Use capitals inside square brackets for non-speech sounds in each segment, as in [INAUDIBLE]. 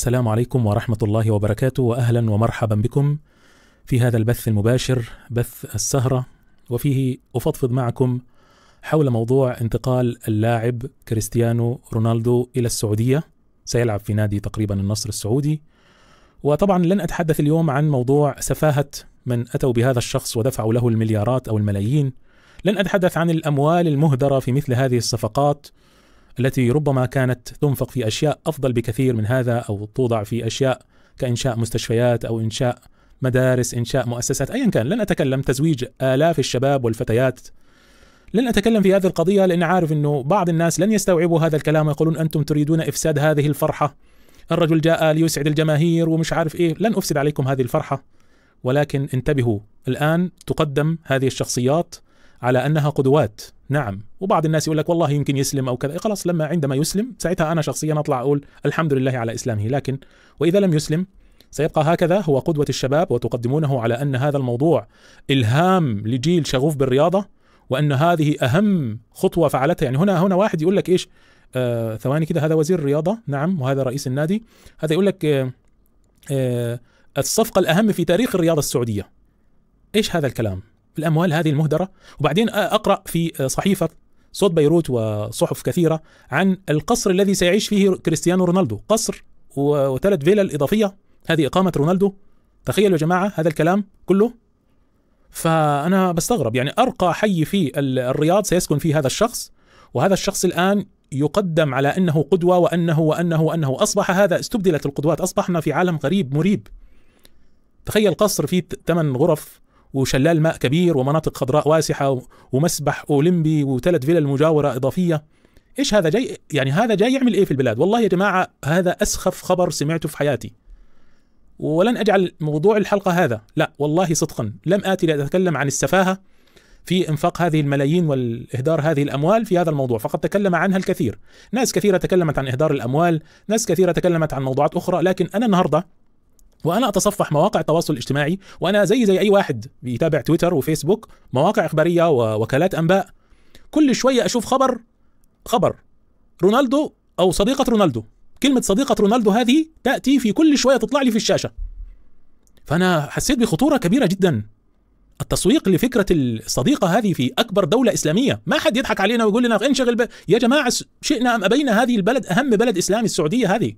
السلام عليكم ورحمة الله وبركاته وأهلا ومرحبا بكم في هذا البث المباشر بث السهرة وفيه أفضفض معكم حول موضوع انتقال اللاعب كريستيانو رونالدو إلى السعودية سيلعب في نادي تقريبا النصر السعودي وطبعا لن أتحدث اليوم عن موضوع سفاهة من أتوا بهذا الشخص ودفعوا له المليارات أو الملايين لن أتحدث عن الأموال المهدرة في مثل هذه الصفقات التي ربما كانت تنفق في اشياء افضل بكثير من هذا او توضع في اشياء كانشاء مستشفيات او انشاء مدارس انشاء مؤسسات ايا كان لن اتكلم تزويج الاف الشباب والفتيات لن اتكلم في هذه القضيه لان عارف انه بعض الناس لن يستوعبوا هذا الكلام ويقولون انتم تريدون افساد هذه الفرحه الرجل جاء ليسعد الجماهير ومش عارف ايه لن افسد عليكم هذه الفرحه ولكن انتبهوا الان تقدم هذه الشخصيات على انها قدوات نعم وبعض الناس يقول لك والله يمكن يسلم او كذا إيه، خلاص لما عندما يسلم ساعتها انا شخصيا اطلع اقول الحمد لله على اسلامه لكن واذا لم يسلم سيبقى هكذا هو قدوة الشباب وتقدمونه على أن هذا الموضوع إلهام لجيل شغوف بالرياضة وأن هذه أهم خطوة فعلتها يعني هنا هنا واحد يقول لك إيش آه ثواني كده هذا وزير الرياضة نعم وهذا رئيس النادي هذا يقول لك آه آه الصفقة الأهم في تاريخ الرياضة السعودية إيش هذا الكلام الاموال هذه المهدره وبعدين اقرا في صحيفه صوت بيروت وصحف كثيره عن القصر الذي سيعيش فيه كريستيانو رونالدو قصر وثلاث فيلل اضافيه هذه اقامه رونالدو تخيلوا يا جماعه هذا الكلام كله فانا بستغرب يعني ارقى حي في الرياض سيسكن فيه هذا الشخص وهذا الشخص الان يقدم على انه قدوه وانه وانه وانه اصبح هذا استبدلت القدوات اصبحنا في عالم غريب مريب تخيل قصر فيه ثمان غرف وشلال ماء كبير ومناطق خضراء واسعه ومسبح اولمبي وثلاث فيلا مجاوره اضافيه ايش هذا جاي يعني هذا جاي يعمل ايه في البلاد والله يا جماعه هذا اسخف خبر سمعته في حياتي ولن اجعل موضوع الحلقه هذا لا والله صدقا لم اتي لاتكلم عن السفاهه في انفاق هذه الملايين والاهدار هذه الاموال في هذا الموضوع فقد تكلم عنها الكثير ناس كثيره تكلمت عن اهدار الاموال ناس كثيره تكلمت عن موضوعات اخرى لكن انا النهارده وانا اتصفح مواقع التواصل الاجتماعي وانا زي زي اي واحد بيتابع تويتر وفيسبوك مواقع اخباريه ووكالات انباء كل شويه اشوف خبر خبر رونالدو او صديقه رونالدو كلمه صديقه رونالدو هذه تاتي في كل شويه تطلع لي في الشاشه فانا حسيت بخطوره كبيره جدا التسويق لفكره الصديقه هذه في اكبر دوله اسلاميه ما حد يضحك علينا ويقول لنا انشغل ب... يا جماعه شئنا ام ابينا هذه البلد اهم بلد اسلامي السعوديه هذه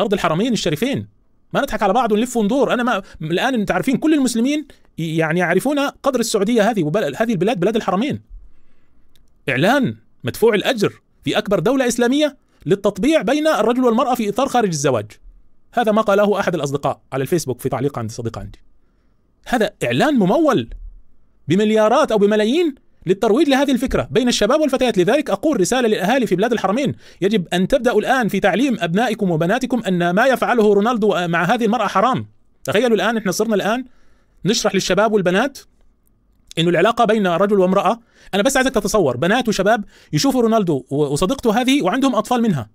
ارض الحرمين الشريفين ما نضحك على بعض ونلف وندور انا ما الان انت عارفين كل المسلمين يعني يعرفون قدر السعوديه هذه وبل... هذه البلاد بلاد الحرمين اعلان مدفوع الاجر في اكبر دوله اسلاميه للتطبيع بين الرجل والمراه في اطار خارج الزواج هذا ما قاله احد الاصدقاء على الفيسبوك في تعليق عند صديق عندي هذا اعلان ممول بمليارات او بملايين للترويج لهذه الفكرة بين الشباب والفتيات لذلك أقول رسالة للأهالي في بلاد الحرمين يجب أن تبدأوا الآن في تعليم أبنائكم وبناتكم أن ما يفعله رونالدو مع هذه المرأة حرام تخيلوا الآن إحنا صرنا الآن نشرح للشباب والبنات انه العلاقه بين رجل وامراه انا بس عايزك تتصور بنات وشباب يشوفوا رونالدو وصديقته هذه وعندهم اطفال منها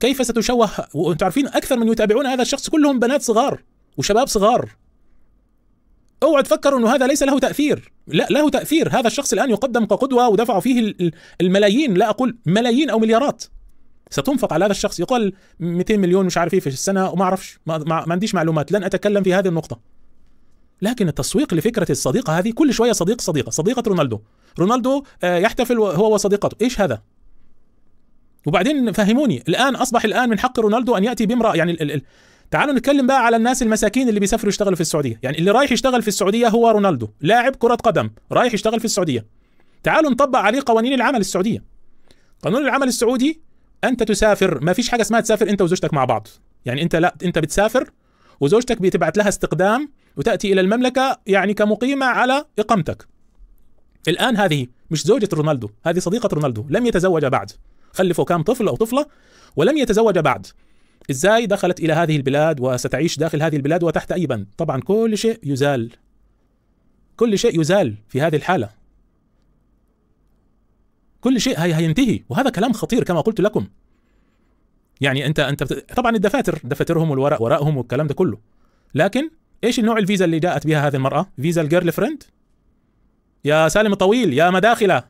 كيف ستشوه وانتم عارفين اكثر من يتابعون هذا الشخص كلهم بنات صغار وشباب صغار اوعى تفكروا انه هذا ليس له تاثير لا له تاثير هذا الشخص الان يقدم كقدوه ودفعوا فيه الملايين لا اقول ملايين او مليارات ستنفق على هذا الشخص يقال 200 مليون مش عارف ايه في السنه وما اعرفش ما, ما عنديش معلومات لن اتكلم في هذه النقطه لكن التسويق لفكره الصديقه هذه كل شويه صديق صديقه صديقه رونالدو رونالدو آه، يحتفل هو وصديقته ايش هذا وبعدين فهموني الان اصبح الان من حق رونالدو ان ياتي بامراه يعني تعالوا نتكلم بقى على الناس المساكين اللي بيسافروا يشتغلوا في السعوديه يعني اللي رايح يشتغل في السعوديه هو رونالدو لاعب كره قدم رايح يشتغل في السعوديه تعالوا نطبق عليه قوانين العمل السعوديه قانون العمل السعودي انت تسافر ما فيش حاجه اسمها تسافر انت وزوجتك مع بعض يعني انت لا انت بتسافر وزوجتك بتبعت لها استقدام وتاتي الى المملكه يعني كمقيمه على اقامتك الان هذه مش زوجة رونالدو هذه صديقة رونالدو لم يتزوج بعد خلفوا كام طفل أو طفلة ولم يتزوج بعد ازاي دخلت الى هذه البلاد وستعيش داخل هذه البلاد وتحت اي بند طبعا كل شيء يزال كل شيء يزال في هذه الحاله كل شيء هي هينتهي وهذا كلام خطير كما قلت لكم يعني انت انت بت... طبعا الدفاتر دفاترهم والورق وراءهم والكلام ده كله لكن ايش النوع الفيزا اللي جاءت بها هذه المراه فيزا الجيرل فريند يا سالم الطويل يا مداخله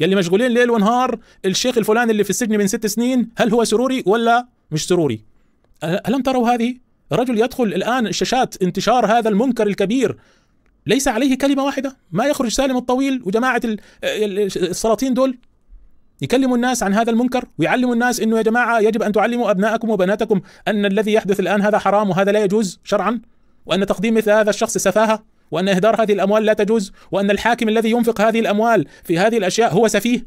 يلي مشغولين ليل ونهار الشيخ الفلاني اللي في السجن من ست سنين هل هو سروري ولا مش سروري ألم تروا هذه؟ رجل يدخل الآن الشاشات انتشار هذا المنكر الكبير ليس عليه كلمة واحدة ما يخرج سالم الطويل وجماعة السلاطين دول يكلموا الناس عن هذا المنكر ويعلموا الناس انه يا جماعه يجب ان تعلموا ابنائكم وبناتكم ان الذي يحدث الان هذا حرام وهذا لا يجوز شرعا وان تقديم مثل هذا الشخص سفاهه وان اهدار هذه الاموال لا تجوز وان الحاكم الذي ينفق هذه الاموال في هذه الاشياء هو سفيه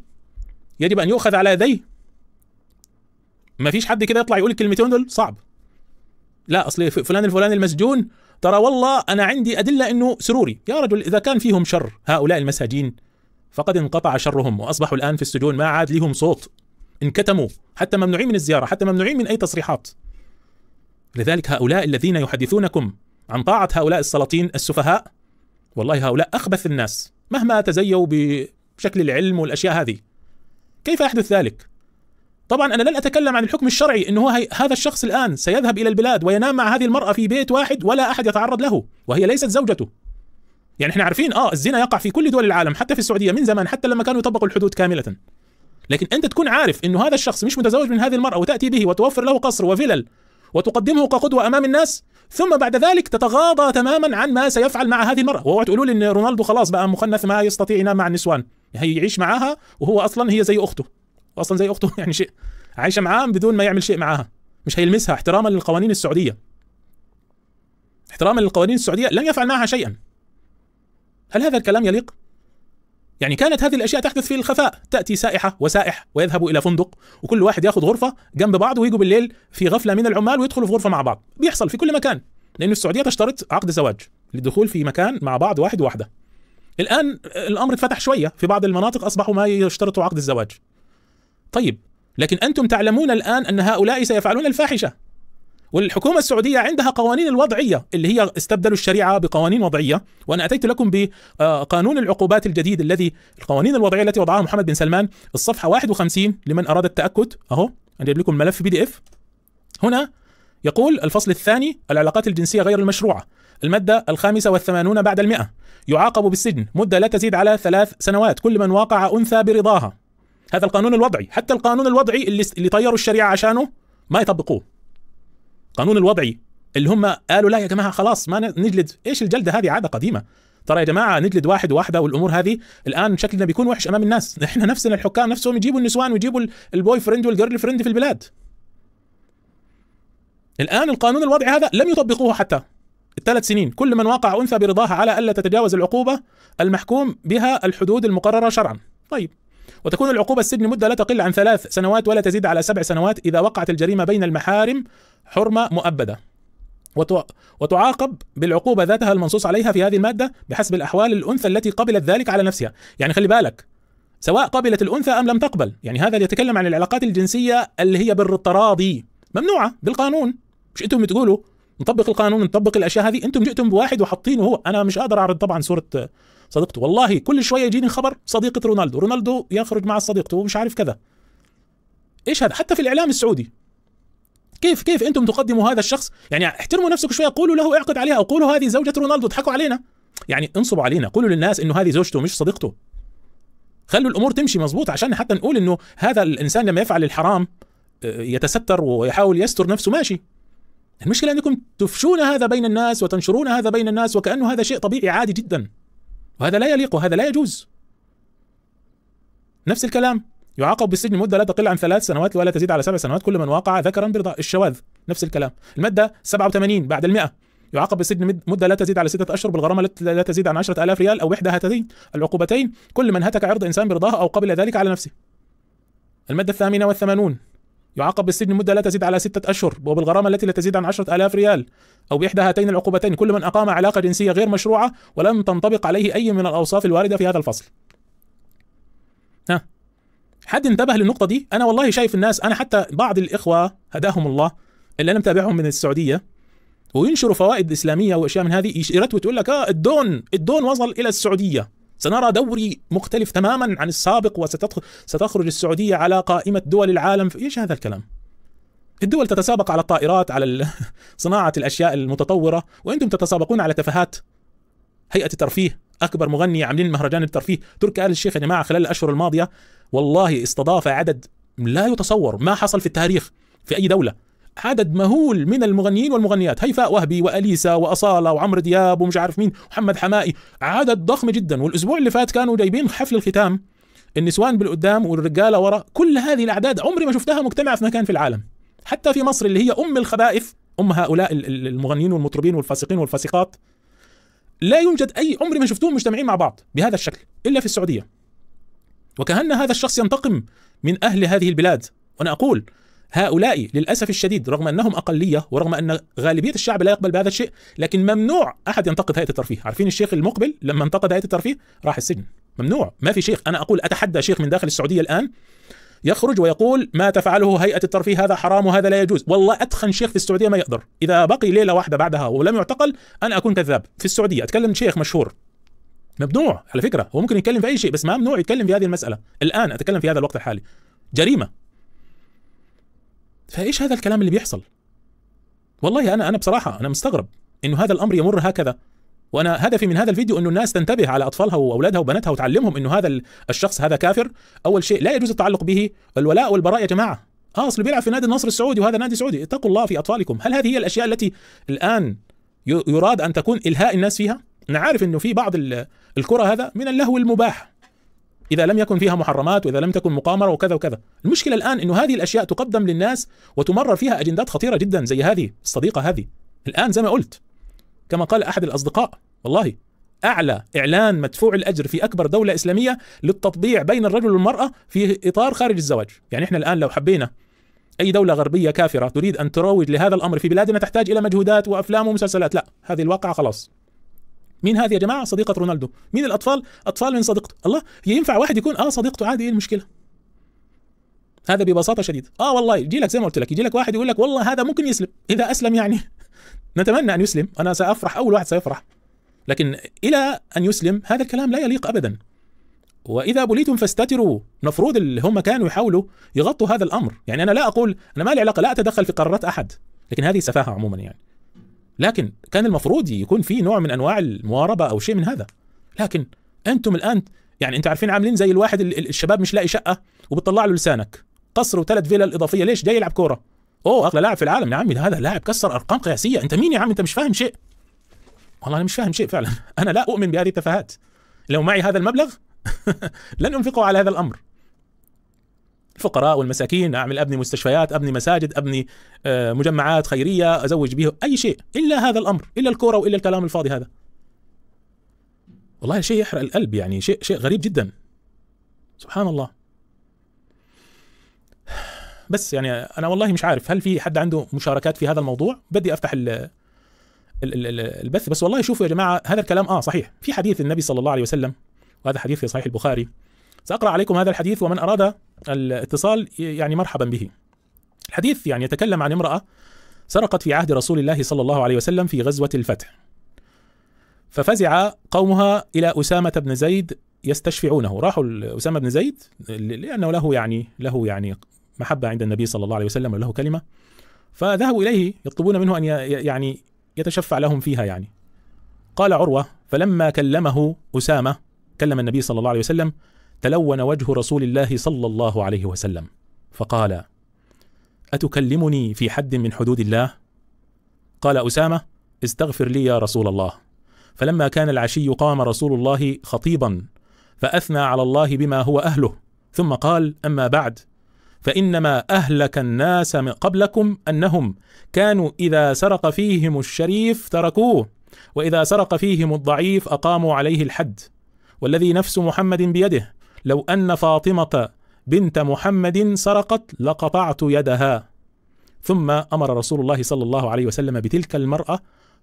يجب ان يؤخذ على يديه ما فيش حد كده يطلع يقول الكلمتين دول صعب لا اصل فلان الفلاني المسجون ترى والله انا عندي ادله انه سروري يا رجل اذا كان فيهم شر هؤلاء المساجين فقد انقطع شرهم واصبحوا الان في السجون ما عاد لهم صوت انكتموا حتى ممنوعين من الزياره حتى ممنوعين من اي تصريحات لذلك هؤلاء الذين يحدثونكم عن طاعه هؤلاء السلاطين السفهاء والله هؤلاء اخبث الناس مهما تزيوا بشكل العلم والاشياء هذه كيف يحدث ذلك طبعا انا لن اتكلم عن الحكم الشرعي انه هي هذا الشخص الان سيذهب الى البلاد وينام مع هذه المراه في بيت واحد ولا احد يتعرض له وهي ليست زوجته يعني احنا عارفين اه الزنا يقع في كل دول العالم حتى في السعوديه من زمان حتى لما كانوا يطبقوا الحدود كامله لكن انت تكون عارف انه هذا الشخص مش متزوج من هذه المراه وتاتي به وتوفر له قصر وفلل وتقدمه كقدوه امام الناس ثم بعد ذلك تتغاضى تماما عن ما سيفعل مع هذه المراه واوعوا تقولوا لي ان رونالدو خلاص بقى مخنث ما يستطيع ينام مع النسوان هيعيش معاها وهو اصلا هي زي اخته واصلا زي اخته [LAUGHS] يعني شيء عايشه معاه بدون ما يعمل شيء معاها مش هيلمسها احتراما للقوانين السعوديه احتراما للقوانين السعوديه لن يفعل معها شيئا هل هذا الكلام يليق يعني كانت هذه الاشياء تحدث في الخفاء تاتي سائحه وسائح ويذهبوا الى فندق وكل واحد ياخذ غرفه جنب بعض ويجوا بالليل في غفله من العمال ويدخلوا في غرفه مع بعض بيحصل في كل مكان لان السعوديه تشترط عقد زواج للدخول في مكان مع بعض واحد وواحده الان الامر اتفتح شويه في بعض المناطق اصبحوا ما يشترطوا عقد الزواج طيب لكن أنتم تعلمون الآن أن هؤلاء سيفعلون الفاحشة والحكومة السعودية عندها قوانين الوضعية اللي هي استبدلوا الشريعة بقوانين وضعية وأنا أتيت لكم بقانون آه، العقوبات الجديد الذي القوانين الوضعية التي وضعها محمد بن سلمان الصفحة 51 لمن أراد التأكد أهو أجيب لكم الملف بي دي إف هنا يقول الفصل الثاني العلاقات الجنسية غير المشروعة المادة الخامسة والثمانون بعد المئة يعاقب بالسجن مدة لا تزيد على ثلاث سنوات كل من واقع أنثى برضاها هذا القانون الوضعي حتى القانون الوضعي اللي اللي طيروا الشريعه عشانه ما يطبقوه القانون الوضعي اللي هم قالوا لا يا جماعه خلاص ما نجلد ايش الجلده هذه عاده قديمه ترى يا جماعه نجلد واحد واحده والامور هذه الان شكلنا بيكون وحش امام الناس [LAUGHS] احنا نفسنا الحكام نفسهم يجيبوا النسوان ويجيبوا البوي فريند والجيرل فريند في البلاد الان القانون الوضعي هذا لم يطبقوه حتى الثلاث سنين كل من وقع انثى برضاها على الا تتجاوز العقوبه المحكوم بها الحدود المقرره شرعا طيب وتكون العقوبة السجن مدة لا تقل عن ثلاث سنوات ولا تزيد على سبع سنوات إذا وقعت الجريمة بين المحارم حرمة مؤبدة وتعاقب بالعقوبة ذاتها المنصوص عليها في هذه المادة بحسب الأحوال الأنثى التي قبلت ذلك على نفسها يعني خلي بالك سواء قبلت الأنثى أم لم تقبل يعني هذا يتكلم عن العلاقات الجنسية اللي هي بالتراضي ممنوعة بالقانون مش أنتم بتقولوا نطبق القانون نطبق الاشياء هذه انتم جئتم بواحد وحاطينه هو انا مش قادر اعرض طبعا صوره صديقته والله كل شويه يجيني خبر صديقه رونالدو رونالدو يخرج مع صديقته ومش عارف كذا ايش هذا حتى في الاعلام السعودي كيف كيف انتم تقدموا هذا الشخص يعني احترموا نفسكم شويه قولوا له اعقد عليها او قولوا هذه زوجة رونالدو اضحكوا علينا يعني انصبوا علينا قولوا للناس انه هذه زوجته مش صديقته خلوا الامور تمشي مظبوط عشان حتى نقول انه هذا الانسان لما يفعل الحرام آه، يتستر ويحاول يستر نفسه ماشي المشكله انكم تفشون هذا بين الناس وتنشرون هذا بين الناس وكانه هذا شيء طبيعي عادي جدا وهذا لا يليق وهذا لا يجوز نفس الكلام يعاقب بالسجن مدة لا تقل عن ثلاث سنوات ولا تزيد على سبع سنوات كل من وقع ذكرا برضا الشواذ نفس الكلام المادة 87 بعد المئة يعاقب بالسجن مدة لا تزيد على ستة أشهر بالغرامة لا تزيد عن عشرة آلاف ريال أو إحدى هاتين العقوبتين كل من هتك عرض إنسان برضاه أو قبل ذلك على نفسه المادة الثامنة والثمانون يعاقب بالسجن مدة لا تزيد على ستة أشهر وبالغرامة التي لا تزيد عن عشرة آلاف ريال أو بإحدى هاتين العقوبتين كل من أقام علاقة جنسية غير مشروعة ولم تنطبق عليه أي من الأوصاف الواردة في هذا الفصل ها حد انتبه للنقطة دي أنا والله شايف الناس أنا حتى بعض الإخوة هداهم الله اللي أنا متابعهم من السعودية وينشروا فوائد إسلامية وأشياء من هذه يشيرت وتقول لك آه الدون الدون وصل إلى السعودية سنرى دوري مختلف تماما عن السابق وستخرج السعودية على قائمة دول العالم ايش هذا الكلام؟ الدول تتسابق على الطائرات على [LAUGHS] صناعة الأشياء المتطورة وأنتم تتسابقون على تفاهات هيئة الترفيه أكبر مغني عاملين مهرجان الترفيه تركي آل الشيخ يا جماعة خلال الأشهر الماضية والله استضاف عدد لا يتصور ما حصل في التاريخ في أي دولة عدد مهول من المغنيين والمغنيات هيفاء وهبي واليسا واصاله وعمرو دياب ومش عارف مين محمد حمائي عدد ضخم جدا والاسبوع اللي فات كانوا جايبين حفل الختام النسوان بالقدام والرجاله ورا كل هذه الاعداد عمري ما شفتها مجتمعه في مكان في العالم حتى في مصر اللي هي ام الخبائث ام هؤلاء المغنيين والمطربين والفاسقين والفاسقات لا يوجد اي عمري ما شفتهم مجتمعين مع بعض بهذا الشكل الا في السعوديه وكأن هذا الشخص ينتقم من أهل هذه البلاد وأنا أقول هؤلاء للأسف الشديد رغم أنهم أقلية ورغم أن غالبية الشعب لا يقبل بهذا الشيء لكن ممنوع أحد ينتقد هيئة الترفيه عارفين الشيخ المقبل لما انتقد هيئة الترفيه راح السجن ممنوع ما في شيخ أنا أقول أتحدى شيخ من داخل السعودية الآن يخرج ويقول ما تفعله هيئة الترفيه هذا حرام وهذا لا يجوز والله أتخن شيخ في السعودية ما يقدر إذا بقي ليلة واحدة بعدها ولم يعتقل أنا أكون كذاب في السعودية أتكلم شيخ مشهور ممنوع على فكرة هو ممكن يتكلم في أي شيء بس ما ممنوع يتكلم في هذه المسألة الآن أتكلم في هذا الوقت الحالي جريمة فايش هذا الكلام اللي بيحصل والله انا انا بصراحه انا مستغرب انه هذا الامر يمر هكذا وانا هدفي من هذا الفيديو انه الناس تنتبه على اطفالها واولادها وبناتها وتعلمهم انه هذا الشخص هذا كافر اول شيء لا يجوز التعلق به الولاء والبراء يا جماعه اه اصل بيلعب في نادي النصر السعودي وهذا نادي سعودي اتقوا الله في اطفالكم هل هذه هي الاشياء التي الان يراد ان تكون الهاء الناس فيها انا عارف انه في بعض الكره هذا من اللهو المباح اذا لم يكن فيها محرمات واذا لم تكن مقامره وكذا وكذا المشكله الان انه هذه الاشياء تقدم للناس وتمرر فيها اجندات خطيره جدا زي هذه الصديقه هذه الان زي ما قلت كما قال احد الاصدقاء والله اعلى اعلان مدفوع الاجر في اكبر دوله اسلاميه للتطبيع بين الرجل والمراه في اطار خارج الزواج يعني احنا الان لو حبينا اي دوله غربيه كافره تريد ان تروج لهذا الامر في بلادنا تحتاج الى مجهودات وافلام ومسلسلات لا هذه الواقعه خلاص مين هذه يا جماعه صديقه رونالدو مين الاطفال اطفال من صديقته الله ينفع واحد يكون اه صديقته عادي ايه المشكله هذا ببساطه شديده اه والله يجي لك زي ما قلت لك يجي لك واحد يقول لك والله هذا ممكن يسلم اذا اسلم يعني [LAUGHS] نتمنى ان يسلم انا سافرح اول واحد سيفرح لكن الى ان يسلم هذا الكلام لا يليق ابدا واذا بليتم فاستتروا المفروض اللي هم كانوا يحاولوا يغطوا هذا الامر يعني انا لا اقول انا ما لي علاقه لا اتدخل في قرارات احد لكن هذه سفاهه عموما يعني لكن كان المفروض يكون في نوع من انواع المواربه او شيء من هذا لكن انتم الان يعني انت عارفين عاملين زي الواحد الشباب مش لاقي شقه وبتطلع له لسانك قصر وثلاث فيلا الاضافيه ليش جاي يلعب كوره اوه اغلى لاعب في العالم يا عمي هذا لاعب كسر ارقام قياسيه انت مين يا عم انت مش فاهم شيء والله انا مش فاهم شيء فعلا [LAUGHS] انا لا اؤمن بهذه التفاهات لو معي هذا المبلغ [LAUGHS] لن انفقه على هذا الامر الفقراء والمساكين اعمل ابني مستشفيات ابني مساجد ابني آه، مجمعات خيريه ازوج به اي شيء الا هذا الامر الا الكوره والا الكلام الفاضي هذا والله شيء يحرق القلب يعني شيء شيء غريب جدا سبحان الله بس يعني انا والله مش عارف هل في حد عنده مشاركات في هذا الموضوع بدي افتح ال البث بس والله شوفوا يا جماعه هذا الكلام اه صحيح في حديث النبي صلى الله عليه وسلم وهذا حديث في صحيح البخاري سأقرأ عليكم هذا الحديث ومن أراد الاتصال يعني مرحبا به الحديث يعني يتكلم عن امرأة سرقت في عهد رسول الله صلى الله عليه وسلم في غزوة الفتح ففزع قومها إلى أسامة بن زيد يستشفعونه راحوا أسامة بن زيد لأنه له يعني له يعني محبة عند النبي صلى الله عليه وسلم وله كلمة فذهبوا إليه يطلبون منه أن يعني يتشفع لهم فيها يعني قال عروة فلما كلمه أسامة كلم النبي صلى الله عليه وسلم تلون وجه رسول الله صلى الله عليه وسلم فقال أتكلمني في حد من حدود الله؟ قال أسامة استغفر لي يا رسول الله فلما كان العشي قام رسول الله خطيبا فأثنى على الله بما هو أهله ثم قال أما بعد فإنما أهلك الناس من قبلكم أنهم كانوا إذا سرق فيهم الشريف تركوه وإذا سرق فيهم الضعيف أقاموا عليه الحد والذي نفس محمد بيده لو ان فاطمه بنت محمد سرقت لقطعت يدها ثم امر رسول الله صلى الله عليه وسلم بتلك المراه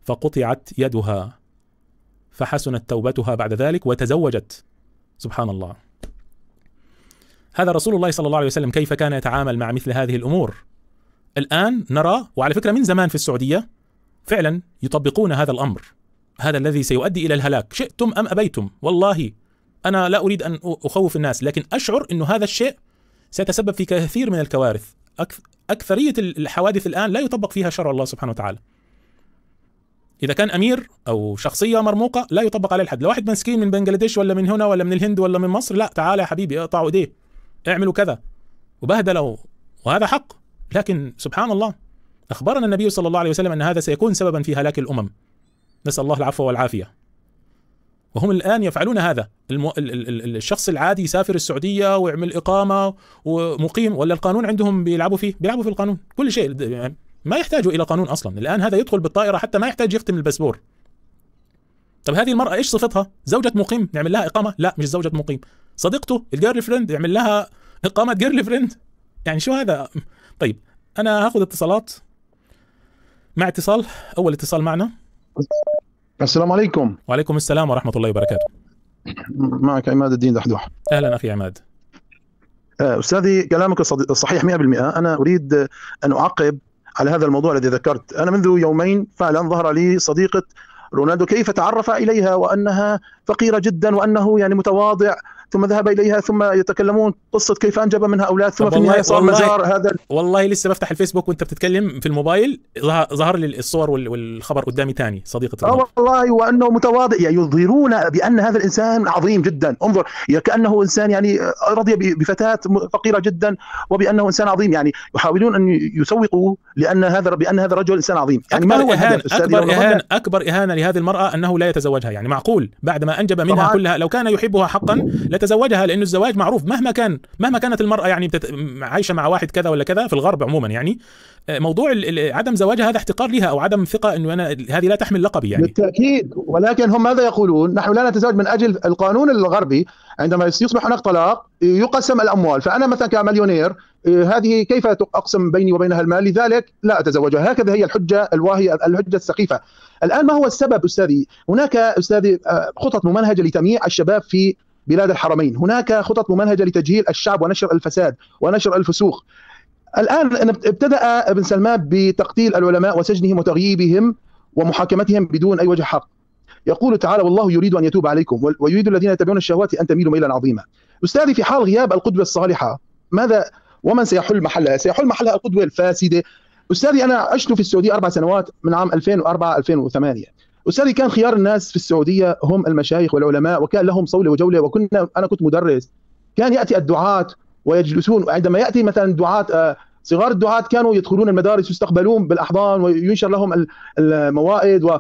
فقطعت يدها فحسنت توبتها بعد ذلك وتزوجت سبحان الله هذا رسول الله صلى الله عليه وسلم كيف كان يتعامل مع مثل هذه الامور الان نرى وعلى فكره من زمان في السعوديه فعلا يطبقون هذا الامر هذا الذي سيؤدي الى الهلاك شئتم ام ابيتم والله انا لا اريد ان اخوف الناس لكن اشعر انه هذا الشيء سيتسبب في كثير من الكوارث اكثريه الحوادث الان لا يطبق فيها شرع الله سبحانه وتعالى اذا كان امير او شخصيه مرموقه لا يطبق عليه الحد لو واحد مسكين من بنجلاديش ولا من هنا ولا من الهند ولا من مصر لا تعال يا حبيبي اقطعوا ايديه اعملوا كذا وبهدلوا وهذا حق لكن سبحان الله اخبرنا النبي صلى الله عليه وسلم ان هذا سيكون سببا في هلاك الامم نسال الله العفو والعافيه وهم الآن يفعلون هذا المو... الشخص العادي يسافر السعودية ويعمل إقامة ومقيم ولا القانون عندهم بيلعبوا فيه بيلعبوا في القانون كل شيء يعني ما يحتاجوا إلى قانون أصلا الآن هذا يدخل بالطائرة حتى ما يحتاج يختم الباسبور طب هذه المرأة إيش صفتها زوجة مقيم نعمل لها إقامة لا مش زوجة مقيم صديقته الجيرل فريند يعمل لها إقامة جيرل فريند يعني شو هذا طيب أنا هاخذ اتصالات مع اتصال أول اتصال معنا السلام عليكم وعليكم السلام ورحمة الله وبركاته معك عماد الدين دحدوح أهلا أخي عماد آه، أستاذي كلامك صحيح 100% أنا أريد أن أعقب على هذا الموضوع الذي ذكرت أنا منذ يومين فعلا ظهر لي صديقة رونالدو كيف تعرف إليها وأنها فقيرة جدا وأنه يعني متواضع ثم ذهب اليها ثم يتكلمون قصه كيف انجب منها اولاد ثم في النهايه صار مزار هذا والله لسه بفتح الفيسبوك وانت بتتكلم في الموبايل ظهر لي الصور والخبر قدامي ثاني صديقه اه والله وانه متواضع يعني يظهرون بان هذا الانسان عظيم جدا انظر كانه انسان يعني آه، رضي بفتاه فقيره جدا وبانه انسان عظيم يعني يحاولون ان يسوقوا لان هذا بان هذا الرجل انسان عظيم يعني ما هو إهان اكبر إهان اكبر اهانه لهذه المراه انه لا يتزوجها يعني معقول بعد ما انجب منها كلها لو كان يحبها حقا يتزوجها لانه الزواج معروف مهما كان مهما كانت المراه يعني عايشه مع واحد كذا ولا كذا في الغرب عموما يعني آه، موضوع عدم زواجها هذا احتقار لها او عدم ثقه انه انا هذه لا تحمل لقبي يعني بالتاكيد ولكن هم ماذا يقولون؟ نحن لا نتزوج من اجل القانون الغربي عندما يصبح هناك طلاق يقسم الاموال فانا مثلا كمليونير آه، هذه كيف اقسم بيني وبينها المال لذلك لا اتزوجها هكذا هي الحجه الواهيه الحجه السخيفه الان ما هو السبب استاذي هناك استاذي آه، خطط ممنهجه لتمييع الشباب في بلاد الحرمين هناك خطط ممنهجة لتجهيل الشعب ونشر الفساد ونشر الفسوق الآن ابتدأ ابن سلمان بتقتيل العلماء وسجنهم وتغييبهم ومحاكمتهم بدون أي وجه حق يقول تعالى والله يريد أن يتوب عليكم ويريد الذين يتبعون الشهوات أن تميلوا ميلا عظيما أستاذي في حال غياب القدوة الصالحة ماذا ومن سيحل محلها سيحل محلها القدوة الفاسدة أستاذي أنا عشت في السعودية أربع سنوات من عام 2004 2008 استاذي كان خيار الناس في السعوديه هم المشايخ والعلماء وكان لهم صوله وجوله وكنا انا كنت مدرس كان ياتي الدعاه ويجلسون عندما ياتي مثلا دعاه آه، صغار الدعاة كانوا يدخلون المدارس يستقبلون بالأحضان وينشر لهم الموائد و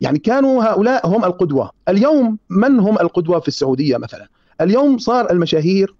يعني كانوا هؤلاء هم القدوة اليوم من هم القدوة في السعودية مثلا اليوم صار المشاهير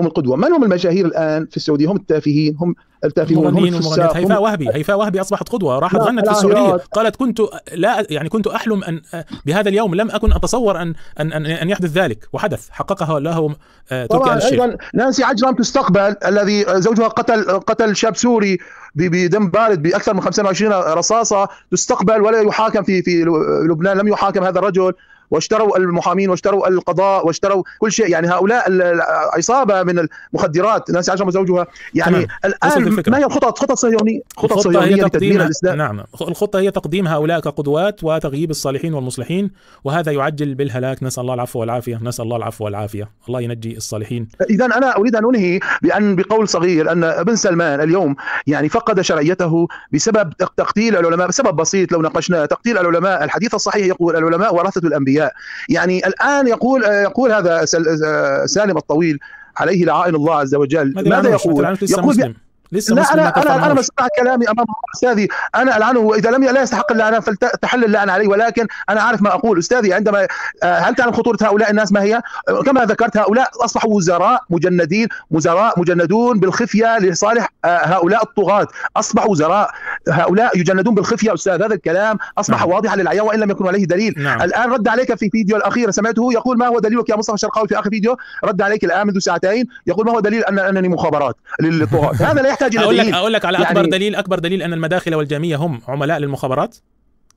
هم القدوه من هم المشاهير الان في السعوديه هم التافهين هم التافهون هم الفساق هيفاء وهبي هيفاء وهبي اصبحت قدوه راحت غنت في السعوديه قالت كنت لا يعني كنت احلم ان آه، بهذا اليوم لم اكن اتصور ان ان ان, أن يحدث ذلك وحدث حققها له آه، تركي آل الشيخ ايضا نانسي عجرم تستقبل الذي زوجها قتل قتل شاب سوري بدم بارد باكثر من 25 رصاصه تستقبل ولا يحاكم في في لبنان لم يحاكم هذا الرجل واشتروا المحامين واشتروا القضاء واشتروا كل شيء يعني هؤلاء العصابه من المخدرات ناس عشان زوجها يعني الان ما هي الخطط خطط صهيونيه خطط صهيونيه لتدمير الاسلام نعم الخطه هي تقديم هؤلاء كقدوات وتغييب الصالحين والمصلحين وهذا يعجل بالهلاك نسال الله العفو والعافيه نسال الله العفو والعافيه الله ينجي الصالحين اذا انا اريد ان انهي بان بقول صغير ان ابن سلمان اليوم يعني فقد شرعيته بسبب تقتيل العلماء بسبب بسيط لو ناقشناه تقتيل العلماء الحديث الصحيح يقول العلماء ورثه الانبياء يعني الان يقول يقول هذا آه، سالم الطويل عليه لعائن الله عز وجل ماذا يقول؟ يقول لسه لا انا انا انا بسمع كلامي امام استاذي انا العنه اذا لم لا يستحق اللعنه فلتحل اللعنه عليه ولكن انا اعرف ما اقول استاذي عندما آه، هل تعلم خطوره هؤلاء الناس ما هي؟ آه، كما ذكرت هؤلاء اصبحوا وزراء مجندين وزراء مجندون بالخفيه لصالح آه، هؤلاء الطغاة اصبحوا وزراء هؤلاء يجندون بالخفيه استاذ هذا الكلام اصبح نعم. واضحا للعيان وان لم يكن عليه دليل نعم. الان رد عليك في فيديو الاخير سمعته يقول ما هو دليلك يا مصطفى الشرقاوي في اخر فيديو رد عليك الان منذ ساعتين يقول ما هو دليل ان انني مخابرات للطغاة [LAUGHS] هذا لا تحتاج الى اقول لك اقول لك على يعني اكبر دليل اكبر دليل ان المداخل والجاميه هم عملاء للمخابرات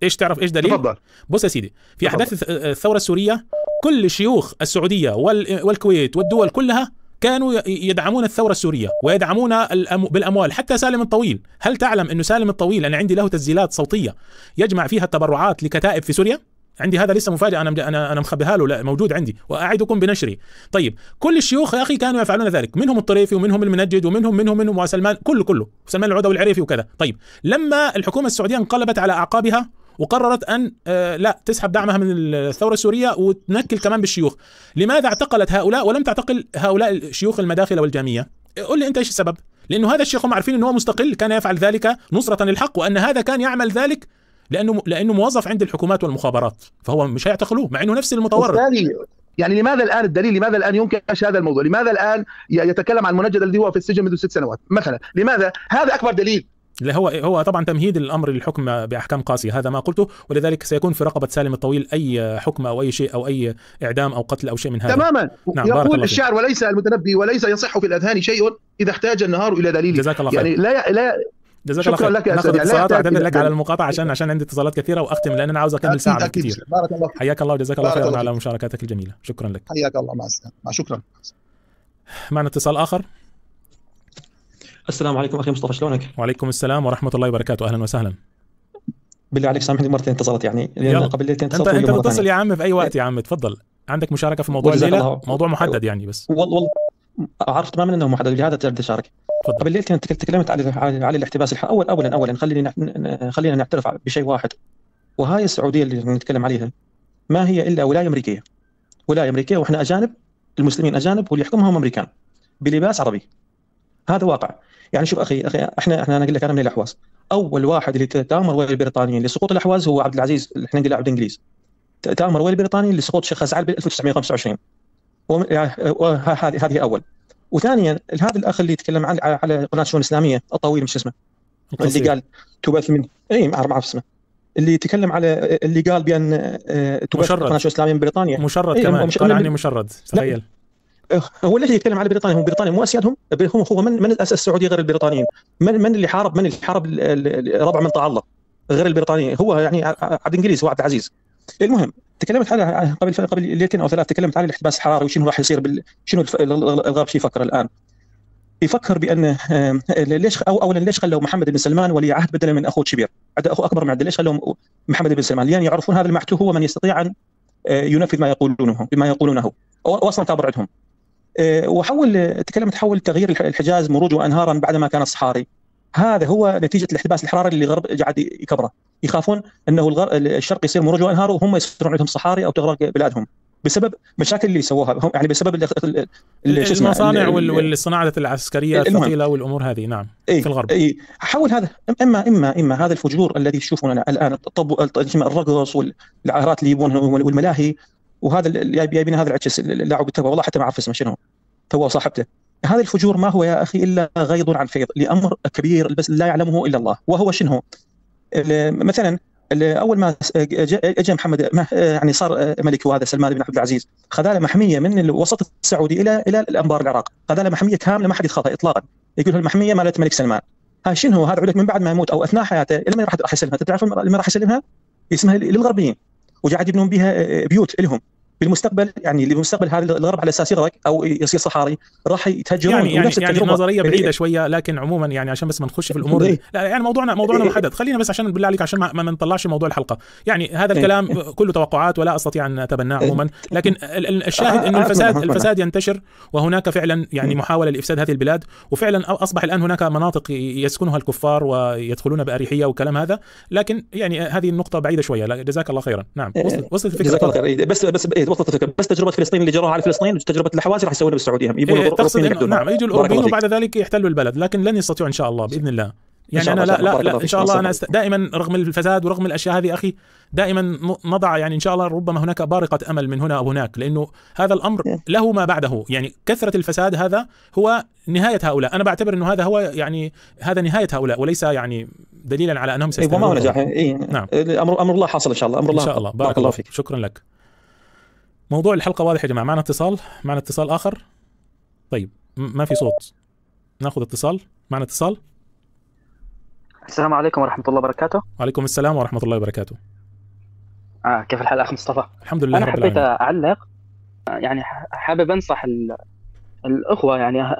ايش تعرف ايش دليل؟ تفضل بص يا سيدي في احداث الثوره السوريه كل شيوخ السعوديه والكويت والدول كلها كانوا يدعمون الثورة السورية ويدعمون بالأموال حتى سالم الطويل هل تعلم أنه سالم الطويل أنا عندي له تسجيلات صوتية يجمع فيها التبرعات لكتائب في سوريا عندي هذا لسه مفاجاه انا انا انا مخبيها له لا موجود عندي واعدكم بنشره طيب كل الشيوخ يا اخي كانوا يفعلون ذلك منهم الطريفي ومنهم المنجد ومنهم منهم منهم وسلمان كله كله سلمان العودة والعريفي وكذا طيب لما الحكومه السعوديه انقلبت على اعقابها وقررت ان آه، لا تسحب دعمها من الثوره السوريه وتنكل كمان بالشيوخ لماذا اعتقلت هؤلاء ولم تعتقل هؤلاء الشيوخ المداخله والجاميه قل لي انت ايش السبب لانه هذا الشيخ هم عارفين انه هو مستقل كان يفعل ذلك نصره للحق وان هذا كان يعمل ذلك لانه لانه موظف عند الحكومات والمخابرات فهو مش هيعتقلوه مع انه نفس المتورط يعني لماذا الان الدليل لماذا الان ينكش هذا الموضوع؟ لماذا الان يتكلم عن المنجد الذي هو في السجن منذ ست سنوات مثلا؟ لماذا؟ هذا اكبر دليل لا هو هو طبعا تمهيد الامر للحكم باحكام قاسيه هذا ما قلته ولذلك سيكون في رقبه سالم الطويل اي حكم او اي شيء او اي اعدام او قتل او شيء من هذا تماما نعم يقول الشعر وليس المتنبي وليس يصح في الاذهان شيء اذا احتاج النهار الى دليل جزاك الله خير يعني لا لا جزاك الله خير لك ناخذ يعني اتصالات اعتذر لك على المقاطعه عشان عشان عندي اتصالات كثيره واختم لان انا عاوز اكمل ساعه أكيد كثير بارك الله فيك حياك الله وجزاك الله خيرا على مشاركاتك الجميله شكرا لك حياك الله مع السلامه شكرا معنا اتصال اخر السلام عليكم اخي مصطفى شلونك؟ وعليكم السلام ورحمه الله وبركاته اهلا وسهلا بالله عليك سامحني مرتين اتصلت يعني لان قبل ليلتين اتصلت انت انت متصل يا عم في اي وقت يا عم تفضل عندك مشاركه في موضوع الليله موضوع محدد يعني بس والله اعرف تماما انه محدد لهذا تقدر تشارك قبل ليلتين تكلمت على على الاحتباس الحراري اول اولا اولا خلينا خلينا نعترف بشيء واحد وهاي السعوديه اللي نتكلم عليها ما هي الا ولايه امريكيه ولايه امريكيه واحنا اجانب المسلمين اجانب واللي يحكمها هم امريكان بلباس عربي هذا واقع يعني شوف اخي اخي احنا احنا انا اقول لك انا من الاحواز اول واحد اللي تامر ويا البريطانيين لسقوط الاحواز هو عبد العزيز احنا نقول عبد الانجليز تامر ويا البريطانيين لسقوط شيخ زعل ب 1925 يعني، أه، أه، هذه اول وثانيا هذا الاخ اللي يتكلم عن على قناه شؤون اسلاميه الطويل مش اسمه القصير. اللي قال تبث من اي ما اعرف اسمه اللي يتكلم على اللي قال بان أه، تبث قناه شؤون اسلاميه من بريطانيا مشرد إيه كمان مش... قال عني مشرد تخيل هو الذي يتكلم على بريطانيا هم بريطانيا مو اسيادهم هم هو من من اسس السعوديه غير البريطانيين من من اللي حارب من اللي حارب ربع من طاع الله غير البريطانيين هو يعني عبد الانجليز هو عبد العزيز المهم تكلمت على قبل قبل ليلتين او ثلاث تكلمت على الاحتباس الحراري وشنو راح يصير بال... شنو الغرب شي يفكر الان يفكر بان ليش او اولا ليش خلوا محمد بن سلمان ولي عهد بدلا من اخوه شبير اخو اكبر من عبد ليش خلوا محمد بن سلمان لان يعرفون هذا المحتو هو من يستطيع ان آه، ينفذ ما يقولونه بما يقولونه واصلا تابع عندهم آه، وحول تكلمت حول تغيير الحجاز مروج وانهارا بعدما كان صحاري هذا هو نتيجه الاحتباس الحراري اللي الغرب قاعد يكبره يخافون انه الغر... الشرق يصير مرج وانهار وهم يصيرون عندهم صحاري او تغرق بلادهم بسبب مشاكل اللي سووها هم يعني بسبب ال ال ال شو اسمه المصانع والصناعه العسكريه الثقيله والامور هذه نعم إيه في الغرب اي حول هذا اما اما اما هذا الفجور الذي تشوفونه الان الطب الرقص والعهرات اللي يبونها والملاهي وهذا جايبين هذا العكس اللاعب والله حتى ما اعرف اسمه شنو تو صاحبته هذا الفجور ما هو يا أخي إلا غيض عن فيض لأمر كبير بس لا يعلمه إلا الله وهو شنو مثلا اول ما اجى محمد يعني صار ملك وهذا سلمان بن عبد العزيز خذاله محميه من الوسط السعودي الى الى الانبار العراق خذاله محميه كامله ما حد يتخطى اطلاقا يقول المحميه مالت الملك سلمان ها شنو هذا عودك من بعد ما يموت او اثناء حياته لما راح يسلمها تعرف لما راح يسلمها اسمها للغربيين وقاعد يبنون بها بيوت لهم بالمستقبل يعني اللي بالمستقبل هذا الغرب على اساس يغرق او يصير صحاري راح يتهجرون يعني يعني, يعني نظريه بعيده شويه لكن عموما يعني عشان بس ما نخش في الامور إيه. لا يعني موضوعنا موضوعنا إيه. محدد خلينا بس عشان بالله عليك عشان ما, نطلعش موضوع الحلقه يعني هذا إيه. الكلام كله توقعات ولا استطيع ان اتبناه عموما لكن الشاهد انه آه، آه، الفساد الفساد ينتشر وهناك فعلا يعني محاوله لافساد هذه البلاد وفعلا اصبح الان هناك مناطق يسكنها الكفار ويدخلون باريحيه وكلام هذا لكن يعني هذه النقطه بعيده شويه جزاك الله خيرا نعم وصلت وصلت الفكره جزاك الله خير بس بس جيد إيه، وصلت الفكره بس تجربه فلسطين اللي جروها على فلسطين تجربه الحوازي راح يسوونها بالسعوديه يبون إيه تقصد نعم يجوا الاوروبيين وبعد ذلك يحتلوا البلد لكن لن يستطيعوا ان شاء الله باذن الله يعني انا لا لا, لا ان شاء الله انا دائما رغم الفساد ورغم الاشياء هذه اخي دائما نضع يعني ان شاء الله ربما هناك بارقه امل من هنا او هناك لانه هذا الامر إيه. له ما بعده يعني كثره الفساد هذا هو نهايه هؤلاء انا بعتبر انه هذا هو يعني هذا نهايه هؤلاء وليس يعني دليلا على انهم إيه، سيستمرون إيه هو نجاح إيه نعم امر امر الله حاصل ان شاء الله امر الله ان شاء الله بارك, بارك الله فيك شكرا لك موضوع الحلقه واضح يا جماعه معنا اتصال معنا اتصال اخر طيب ما في صوت ناخذ اتصال معنا اتصال السلام عليكم ورحمه الله وبركاته وعليكم السلام ورحمه الله وبركاته اه كيف الحال اخ مصطفى الحمد لله انا رب حبيت اعلق يعني حابب انصح الاخوه يعني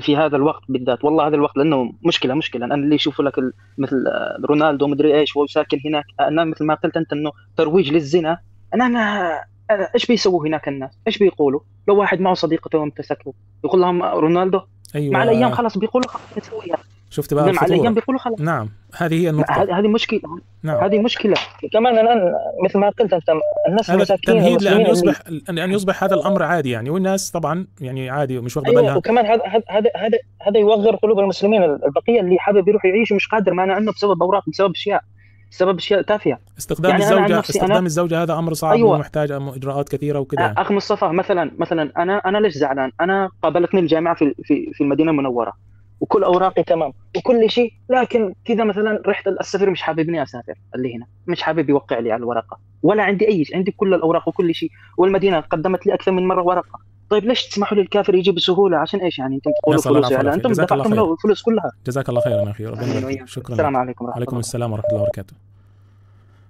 في هذا الوقت بالذات والله هذا الوقت لانه مشكله مشكله انا اللي يشوفوا لك مثل آه، رونالدو مدري ايش وهو ساكن هناك انا مثل ما قلت انت انه ترويج للزنا انا, أنا أه، ايش بيسووا هناك الناس؟ ايش بيقولوا؟ لو واحد معه صديقته وامتسكه يقول لهم رونالدو ايوه مع الايام خلاص بيقولوا خلاص يعني؟ شفت بقى مع الايام بيقولوا خلاص نعم هذه هي النقطه هذه مشكله نعم هذه مشكله كمان الان مثل ما قلت انت الناس هذا تمهيد لان يصبح لان يعني يصبح هذا الامر عادي يعني والناس طبعا يعني عادي ومش واخده أيوة بالها وكمان هذا هذا هذا هذا يوغر قلوب المسلمين البقيه اللي حابب يروح يعيش مش قادر انا انه بسبب اوراق بسبب اشياء بسبب اشياء تافهه استخدام يعني الزوجه استخدام أنا... الزوجه هذا امر صعب أيوة. ومحتاج اجراءات كثيره وكذا يعني. اخ مصطفى مثلا مثلا انا انا ليش زعلان؟ انا قابلتني الجامعه في في, في المدينه المنوره وكل اوراقي تمام وكل شيء لكن كذا مثلا رحت السفير مش حاببني اسافر اللي هنا مش حابب يوقع لي على الورقه ولا عندي اي شيء عندي كل الاوراق وكل شيء والمدينه قدمت لي اكثر من مره ورقه طيب ليش تسمحوا للكافر يجي بسهوله عشان ايش يعني انتم تقولوا فلوس يعني انتم دفعتم له الفلوس كلها جزاك الله خيرا يا اخي شكرا السلام عليكم ورحمه عليكم السلام ورحمه الله وبركاته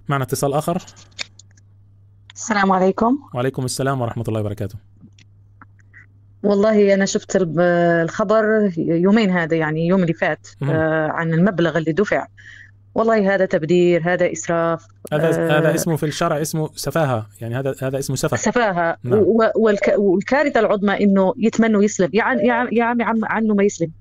معنا اتصال اخر السلام عليكم وعليكم السلام ورحمه الله وبركاته والله انا شفت الخبر يومين هذا يعني يوم اللي فات آه عن المبلغ اللي دفع والله هذا تبذير هذا اسراف هذا آه هذا اسمه في الشرع اسمه سفاهه يعني هذا هذا اسمه سفاهه سفاهه نعم. والكارثه العظمى انه يتمنوا يسلم يا عم عم عنه ما يسلم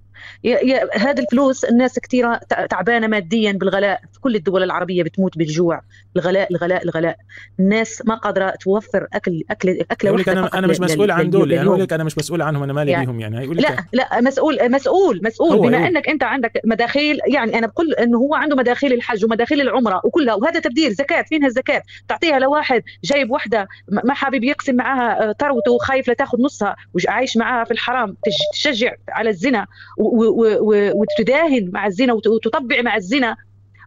هذه الفلوس الناس كثيرة تعبانة ماديا بالغلاء في كل الدول العربية بتموت بالجوع الغلاء الغلاء الغلاء الناس ما قادرة توفر أكل أكل أكل واحدة أنا, أنا مش مسؤول عن دول يعني أقول لك أنا مش مسؤول عنهم أنا مالي يعني بيهم يعني لا لا مسؤول مسؤول مسؤول بما أيوه. أنك أنت عندك مداخيل يعني أنا بقول أنه هو عنده مداخيل الحج ومداخيل العمرة وكلها وهذا تبديل زكاة فينها الزكاة تعطيها لواحد جايب وحدة ما حابب يقسم معها ثروته آه، وخايف لتاخذ نصها وعايش معها في الحرام تشجع على الزنا وتداهن مع الزنا وتطبع مع الزنا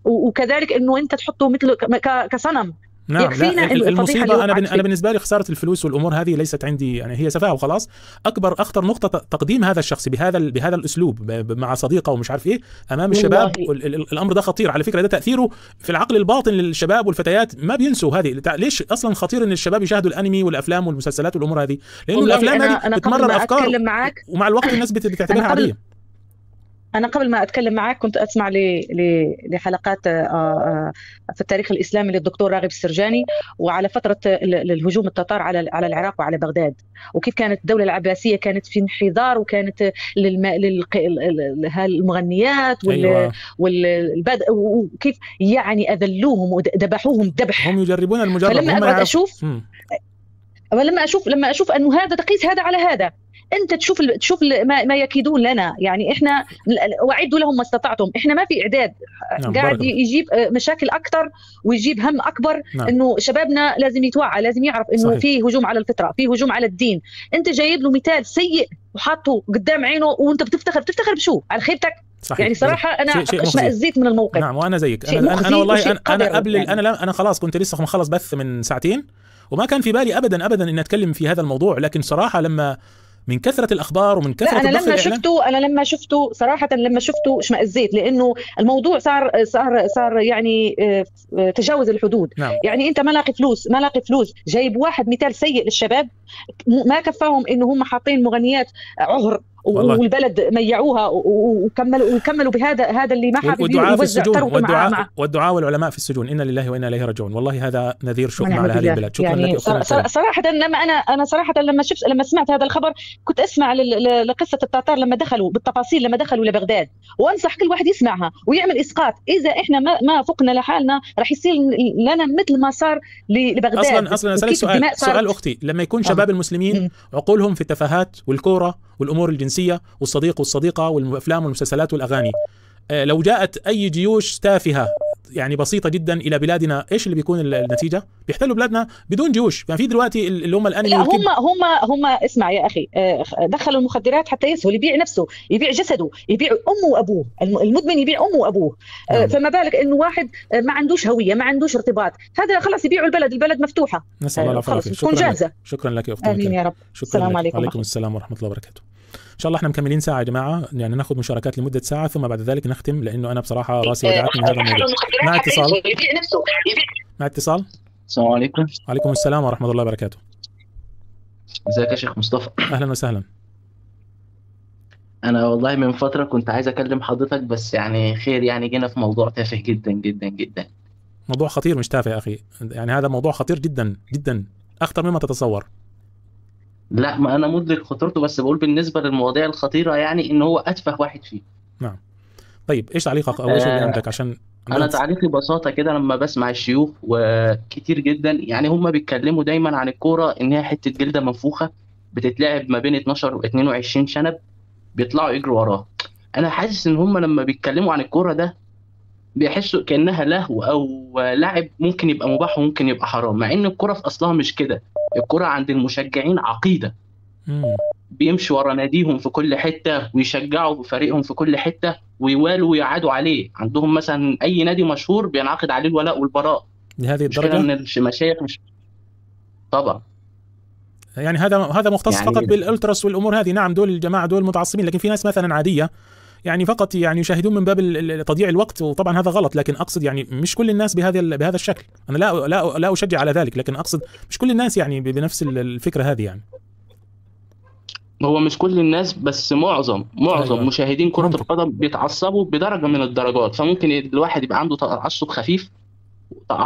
وكذلك انه انت تحطه مثل كصنم نعم يكفينا لا المصيبه انا انا بالنسبه لي خساره الفلوس والامور هذه ليست عندي يعني هي سفاهه وخلاص اكبر اخطر نقطه تقديم هذا الشخص بهذا بهذا الاسلوب مع صديقه ومش عارف ايه امام الشباب الامر ده خطير على فكره ده تاثيره في العقل الباطن للشباب والفتيات ما بينسوا هذه ليش اصلا خطير ان الشباب يشاهدوا الانمي والافلام والمسلسلات والامور هذه لانه الافلام هذه بتمرر افكار ومع الوقت الناس بتعتبرها عاديه انا قبل ما اتكلم معك كنت اسمع لحلقات آه، آه، في التاريخ الاسلامي للدكتور راغب السرجاني وعلى فتره الهجوم التتار على على العراق وعلى بغداد وكيف كانت الدوله العباسيه كانت في انحدار وكانت للمغنيات وال أيوة. والبدء وكيف يعني اذلوهم وذبحوهم ذبح هم يجربون المجرب فلما هم أشوف ولما اشوف لما اشوف انه هذا تقيس هذا على هذا انت تشوف ال... تشوف ال... ما... ما يكيدون لنا يعني احنا وعدوا لهم ما استطعتم احنا ما في اعداد نعم قاعد برضه. يجيب آه، مشاكل اكثر ويجيب هم اكبر نعم. انه شبابنا لازم يتوعى لازم يعرف انه في هجوم على الفطره في هجوم على الدين انت جايب له مثال سيء وحاطه قدام عينه وانت بتفتخر بتفتخر بشو على خيبتك صحيح. يعني صراحه انا اشمئزيت من الموقف نعم وانا زيك انا انا والله انا, أنا قبل يعني. انا انا خلاص كنت لسه مخلص بث من ساعتين وما كان في بالي ابدا ابدا ان اتكلم في هذا الموضوع لكن صراحه لما من كثره الاخبار ومن كثره لا انا لما شفته انا لما شفته صراحه لما شفته اشمئزيت لانه الموضوع صار صار صار يعني آه، آه، تجاوز الحدود نعم. يعني انت ما لاقي فلوس ما لاقي فلوس جايب واحد مثال سيء للشباب ما كفاهم انه هم حاطين مغنيات عهر والبلد ميعوها وكملوا وكملوا بهذا هذا اللي ما حابين والدعاء في السجون والدعاء مع والدعاء والعلماء في السجون انا لله وانا اليه راجعون والله هذا نذير شؤم على هذه البلاد شكرا يعني لك صراحه لما انا انا صراحه لما شفت لما سمعت هذا الخبر كنت اسمع لقصه التتار لما دخلوا بالتفاصيل لما دخلوا لبغداد وانصح كل واحد يسمعها ويعمل اسقاط اذا احنا ما, ما فقنا لحالنا راح يصير لنا مثل ما صار لبغداد اصلا اصلا اسالك سؤال سؤال اختي لما يكون آه. شباب المسلمين عقولهم في التفاهات والكوره والامور الجنسيه والصديق والصديقه والافلام والمسلسلات والاغاني آه، لو جاءت اي جيوش تافهه يعني بسيطه جدا الى بلادنا ايش اللي بيكون النتيجه بيحتلوا بلادنا بدون جيوش يعني في دلوقتي اللي هم الان لا هم هم هم اسمع يا اخي آه، دخلوا المخدرات حتى يسهل يبيع نفسه يبيع جسده يبيع امه وابوه المدمن يبيع امه وابوه آه، نعم. فما بالك انه واحد ما عندوش هويه ما عندوش ارتباط هذا خلاص يبيعوا البلد البلد مفتوحه نسال الله العافيه شكرا جاهزه شكرا لك يا امين يا رب شكرا السلام عليكم وعليكم السلام ورحمه الله وبركاته ان شاء الله احنا مكملين ساعه يا جماعه يعني ناخذ مشاركات لمده ساعه ثم بعد ذلك نختم لانه انا بصراحه راسي وجعتني من هذا الموضوع مع اتصال مع اتصال السلام عليكم وعليكم السلام ورحمه الله وبركاته ازيك يا شيخ مصطفى اهلا وسهلا انا والله من فتره كنت عايز اكلم حضرتك بس يعني خير يعني جينا في موضوع تافه جدا جدا جدا موضوع خطير مش تافه يا اخي يعني هذا موضوع خطير جدا جدا اخطر مما تتصور لا ما انا مدرك خطورته بس بقول بالنسبه للمواضيع الخطيره يعني ان هو اتفه واحد فيه نعم طيب ايش تعليقك او ايش اللي آه، عندك عشان انا تعليقي ببساطه كده لما بسمع الشيوخ وكتير جدا يعني هم بيتكلموا دايما عن الكوره ان هي حته جلده منفوخه بتتلعب ما بين 12 و 22 شنب بيطلعوا يجروا وراها انا حاسس ان هم لما بيتكلموا عن الكوره ده بيحسوا كانها لهو او لعب ممكن يبقى مباح وممكن يبقى حرام مع ان الكوره في اصلها مش كده الكرة عند المشجعين عقيدة بيمشوا ورا ناديهم في كل حتة ويشجعوا فريقهم في كل حتة ويوالوا ويعادوا عليه عندهم مثلا أي نادي مشهور بينعقد عليه الولاء والبراء لهذه الدرجة إن المشايخ مش طبعا يعني هذا هذا مختص يعني فقط بالالتراس والامور هذه نعم دول الجماعه دول متعصبين لكن في ناس مثلا عاديه يعني فقط يعني يشاهدون من باب تضييع الوقت وطبعا هذا غلط لكن اقصد يعني مش كل الناس بهذا بهذا الشكل انا لا لا لا اشجع على ذلك لكن اقصد مش كل الناس يعني بنفس الفكره هذه يعني هو مش كل الناس بس معظم معظم أيوة. مشاهدين كرة ممكن. القدم بيتعصبوا بدرجة من الدرجات فممكن الواحد يبقى عنده تعصب خفيف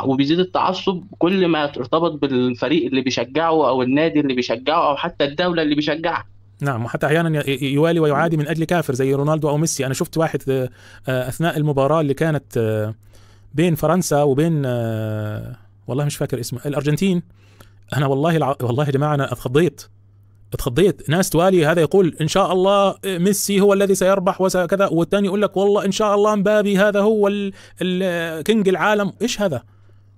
وبيزيد التعصب كل ما ارتبط بالفريق اللي بيشجعه او النادي اللي بيشجعه او حتى الدولة اللي بيشجعها نعم وحتى احيانا يوالي ويعادي من اجل كافر زي رونالدو او ميسي انا شفت واحد آه، آه، اثناء المباراه اللي كانت آه، بين فرنسا وبين والله مش فاكر اسمه الارجنتين انا والله الع... والله يا جماعه انا اتخضيت اتخضيت ناس توالي هذا يقول ان شاء الله ميسي هو الذي سيربح وكذا والثاني يقول لك والله ان شاء الله مبابي هذا هو ال... ال... كينج العالم ايش هذا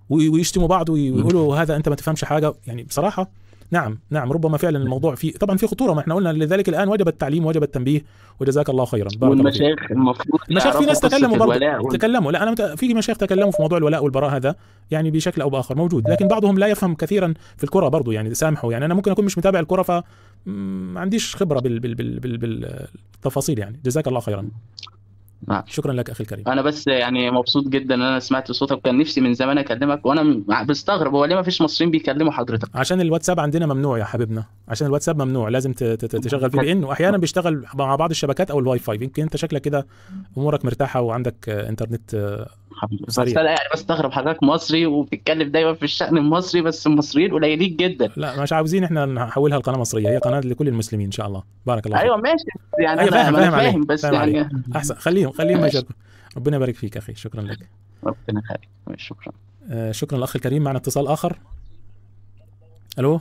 ويشتموا بعض ويقولوا هذا انت ما تفهمش حاجه يعني بصراحه نعم نعم ربما فعلا الموضوع فيه طبعا في خطوره ما احنا قلنا لذلك الان وجب التعليم وجب التنبيه وجزاك الله خيرا والمشايخ المفروض المشايخ في ناس تكلموا برضه تكلموا لا انا مت... في مشايخ تكلموا في موضوع الولاء والبراء هذا يعني بشكل او باخر موجود لكن بعضهم لا يفهم كثيرا في الكره برضه يعني سامحوا يعني انا ممكن اكون مش متابع الكره ف ما عنديش خبره بال... بال... بال... بال... بالتفاصيل يعني جزاك الله خيرا آه. شكرا لك اخي الكريم انا بس يعني مبسوط جدا ان انا سمعت صوتك وكان نفسي من زمان اكلمك وانا بستغرب هو ليه ما فيش مصريين بيكلموا حضرتك عشان الواتساب عندنا ممنوع يا حبيبنا عشان الواتساب ممنوع لازم تشغل في ان واحيانا [LAUGHS] بيشتغل مع بعض الشبكات او الواي فاي يمكن انت شكلك كده امورك مرتاحه وعندك آه، انترنت آه، بس انا يعني بستغرب حضرتك مصري وبتتكلم دايما في الشأن المصري بس المصريين قليلين جدا لا مش عاوزين احنا نحولها لقناه مصريه هي قناه لكل المسلمين ان شاء الله بارك الله فيك ايوه ماشي يعني أيوة فاهم انا فاهم, فاهم بس فاهم يعني عليك. [LAUGHS] احسن خليهم خليهم ماشي. ربنا يبارك فيك اخي شكرا لك ربنا يخليك شكرا آه شكرا الاخ الكريم معنا اتصال اخر الو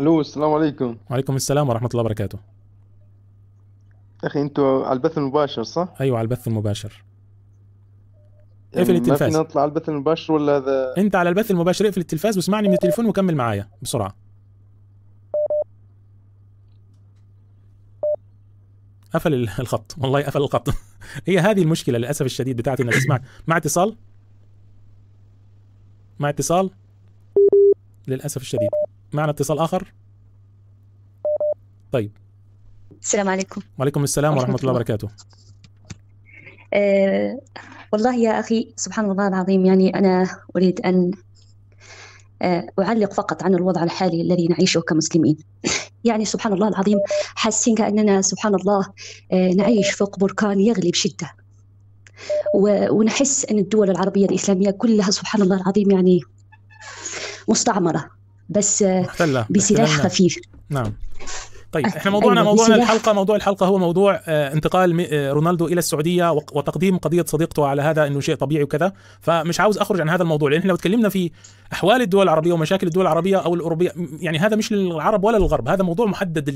الو السلام عليكم وعليكم السلام ورحمه الله وبركاته اخي انتوا على البث المباشر صح؟ ايوه على البث المباشر اقفل التلفاز ما نطلع على البث المباشر ولا ذا انت على البث المباشر اقفل التلفاز واسمعني من التليفون وكمل معايا بسرعه قفل الخط والله قفل الخط [LAUGHS] هي هذه المشكله للاسف الشديد بتاعتي انك تسمع مع اتصال مع اتصال للاسف الشديد معنا اتصال اخر طيب السلام عليكم وعليكم السلام ورحمه الله وبركاته آه، والله يا أخي سبحان الله العظيم يعني أنا أريد أن آه، أعلق فقط عن الوضع الحالي الذي نعيشه كمسلمين يعني سبحان الله العظيم حاسين كأننا سبحان الله آه، نعيش فوق بركان يغلي بشدة ونحس أن الدول العربية الإسلامية كلها سبحان الله العظيم يعني مستعمرة بس آه، بسلاح خفيف نعم طيب احنا موضوعنا أيوة، موضوعنا الحلقه موضوع الحلقه هو موضوع آه، انتقال آه، رونالدو الى السعوديه وتقديم قضيه صديقته على هذا انه شيء طبيعي وكذا فمش عاوز اخرج عن هذا الموضوع لان احنا لو تكلمنا في احوال الدول العربيه ومشاكل الدول العربيه او الاوروبيه يعني هذا مش للعرب ولا للغرب هذا موضوع محدد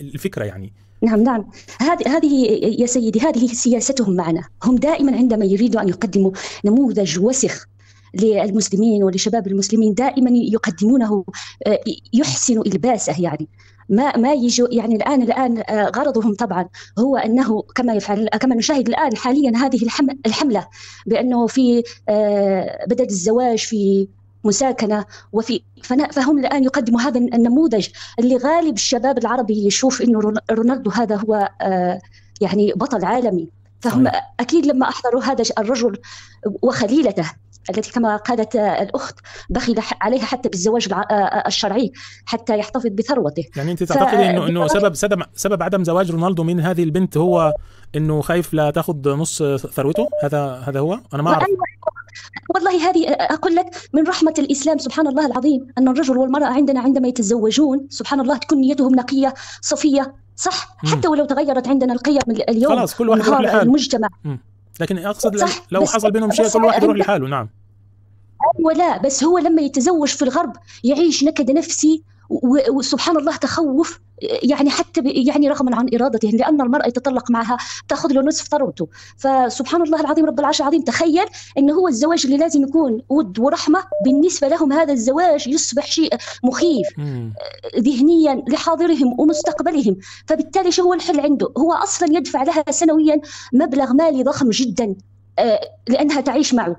الفكره يعني نعم نعم هذه هذه يا سيدي هذه سياستهم معنا هم دائما عندما يريدوا ان يقدموا نموذج وسخ للمسلمين ولشباب المسلمين دائما يقدمونه آه، يحسن الباسه يعني ما ما يجوا يعني الان الان آه، غرضهم طبعا هو انه كما يفعل كما نشاهد الان حاليا هذه الحمله بانه في آه، بدل الزواج في مساكنه وفي فهم الان يقدموا هذا النموذج اللي غالب الشباب العربي يشوف انه رونالدو هذا هو آه، يعني بطل عالمي فهم اكيد لما احضروا هذا الرجل وخليلته التي كما قالت الأخت بخل عليها حتى بالزواج آه، آه، الشرعي حتى يحتفظ بثروته يعني أنت تعتقدي أنه أنه سبب سبب عدم زواج رونالدو من هذه البنت هو أنه خايف لا تاخذ نص ثروته هذا هذا هو أنا ما أعرف والله هذه آه، أقول لك من رحمة الإسلام سبحان الله العظيم أن الرجل والمرأة عندنا عندما يتزوجون سبحان الله تكون نيتهم نقية صفية صح مم. حتى ولو تغيرت عندنا القيم اليوم خلاص كل واحد المجتمع مم. لكن اقصد صح لو حصل بينهم شيء كل واحد يروح لحاله نعم هو أيوة، لا بس هو لما يتزوج في الغرب يعيش نكد نفسي وسبحان الله تخوف يعني حتى يعني رغما عن ارادته لان المراه يتطلق معها تاخذ له نصف ثروته فسبحان الله العظيم رب العرش العظيم تخيل ان هو الزواج اللي لازم يكون ود ورحمه بالنسبه لهم هذا الزواج يصبح شيء مخيف ذهنيا لحاضرهم ومستقبلهم فبالتالي شو هو الحل عنده هو اصلا يدفع لها سنويا مبلغ مالي ضخم جدا آه، لانها تعيش معه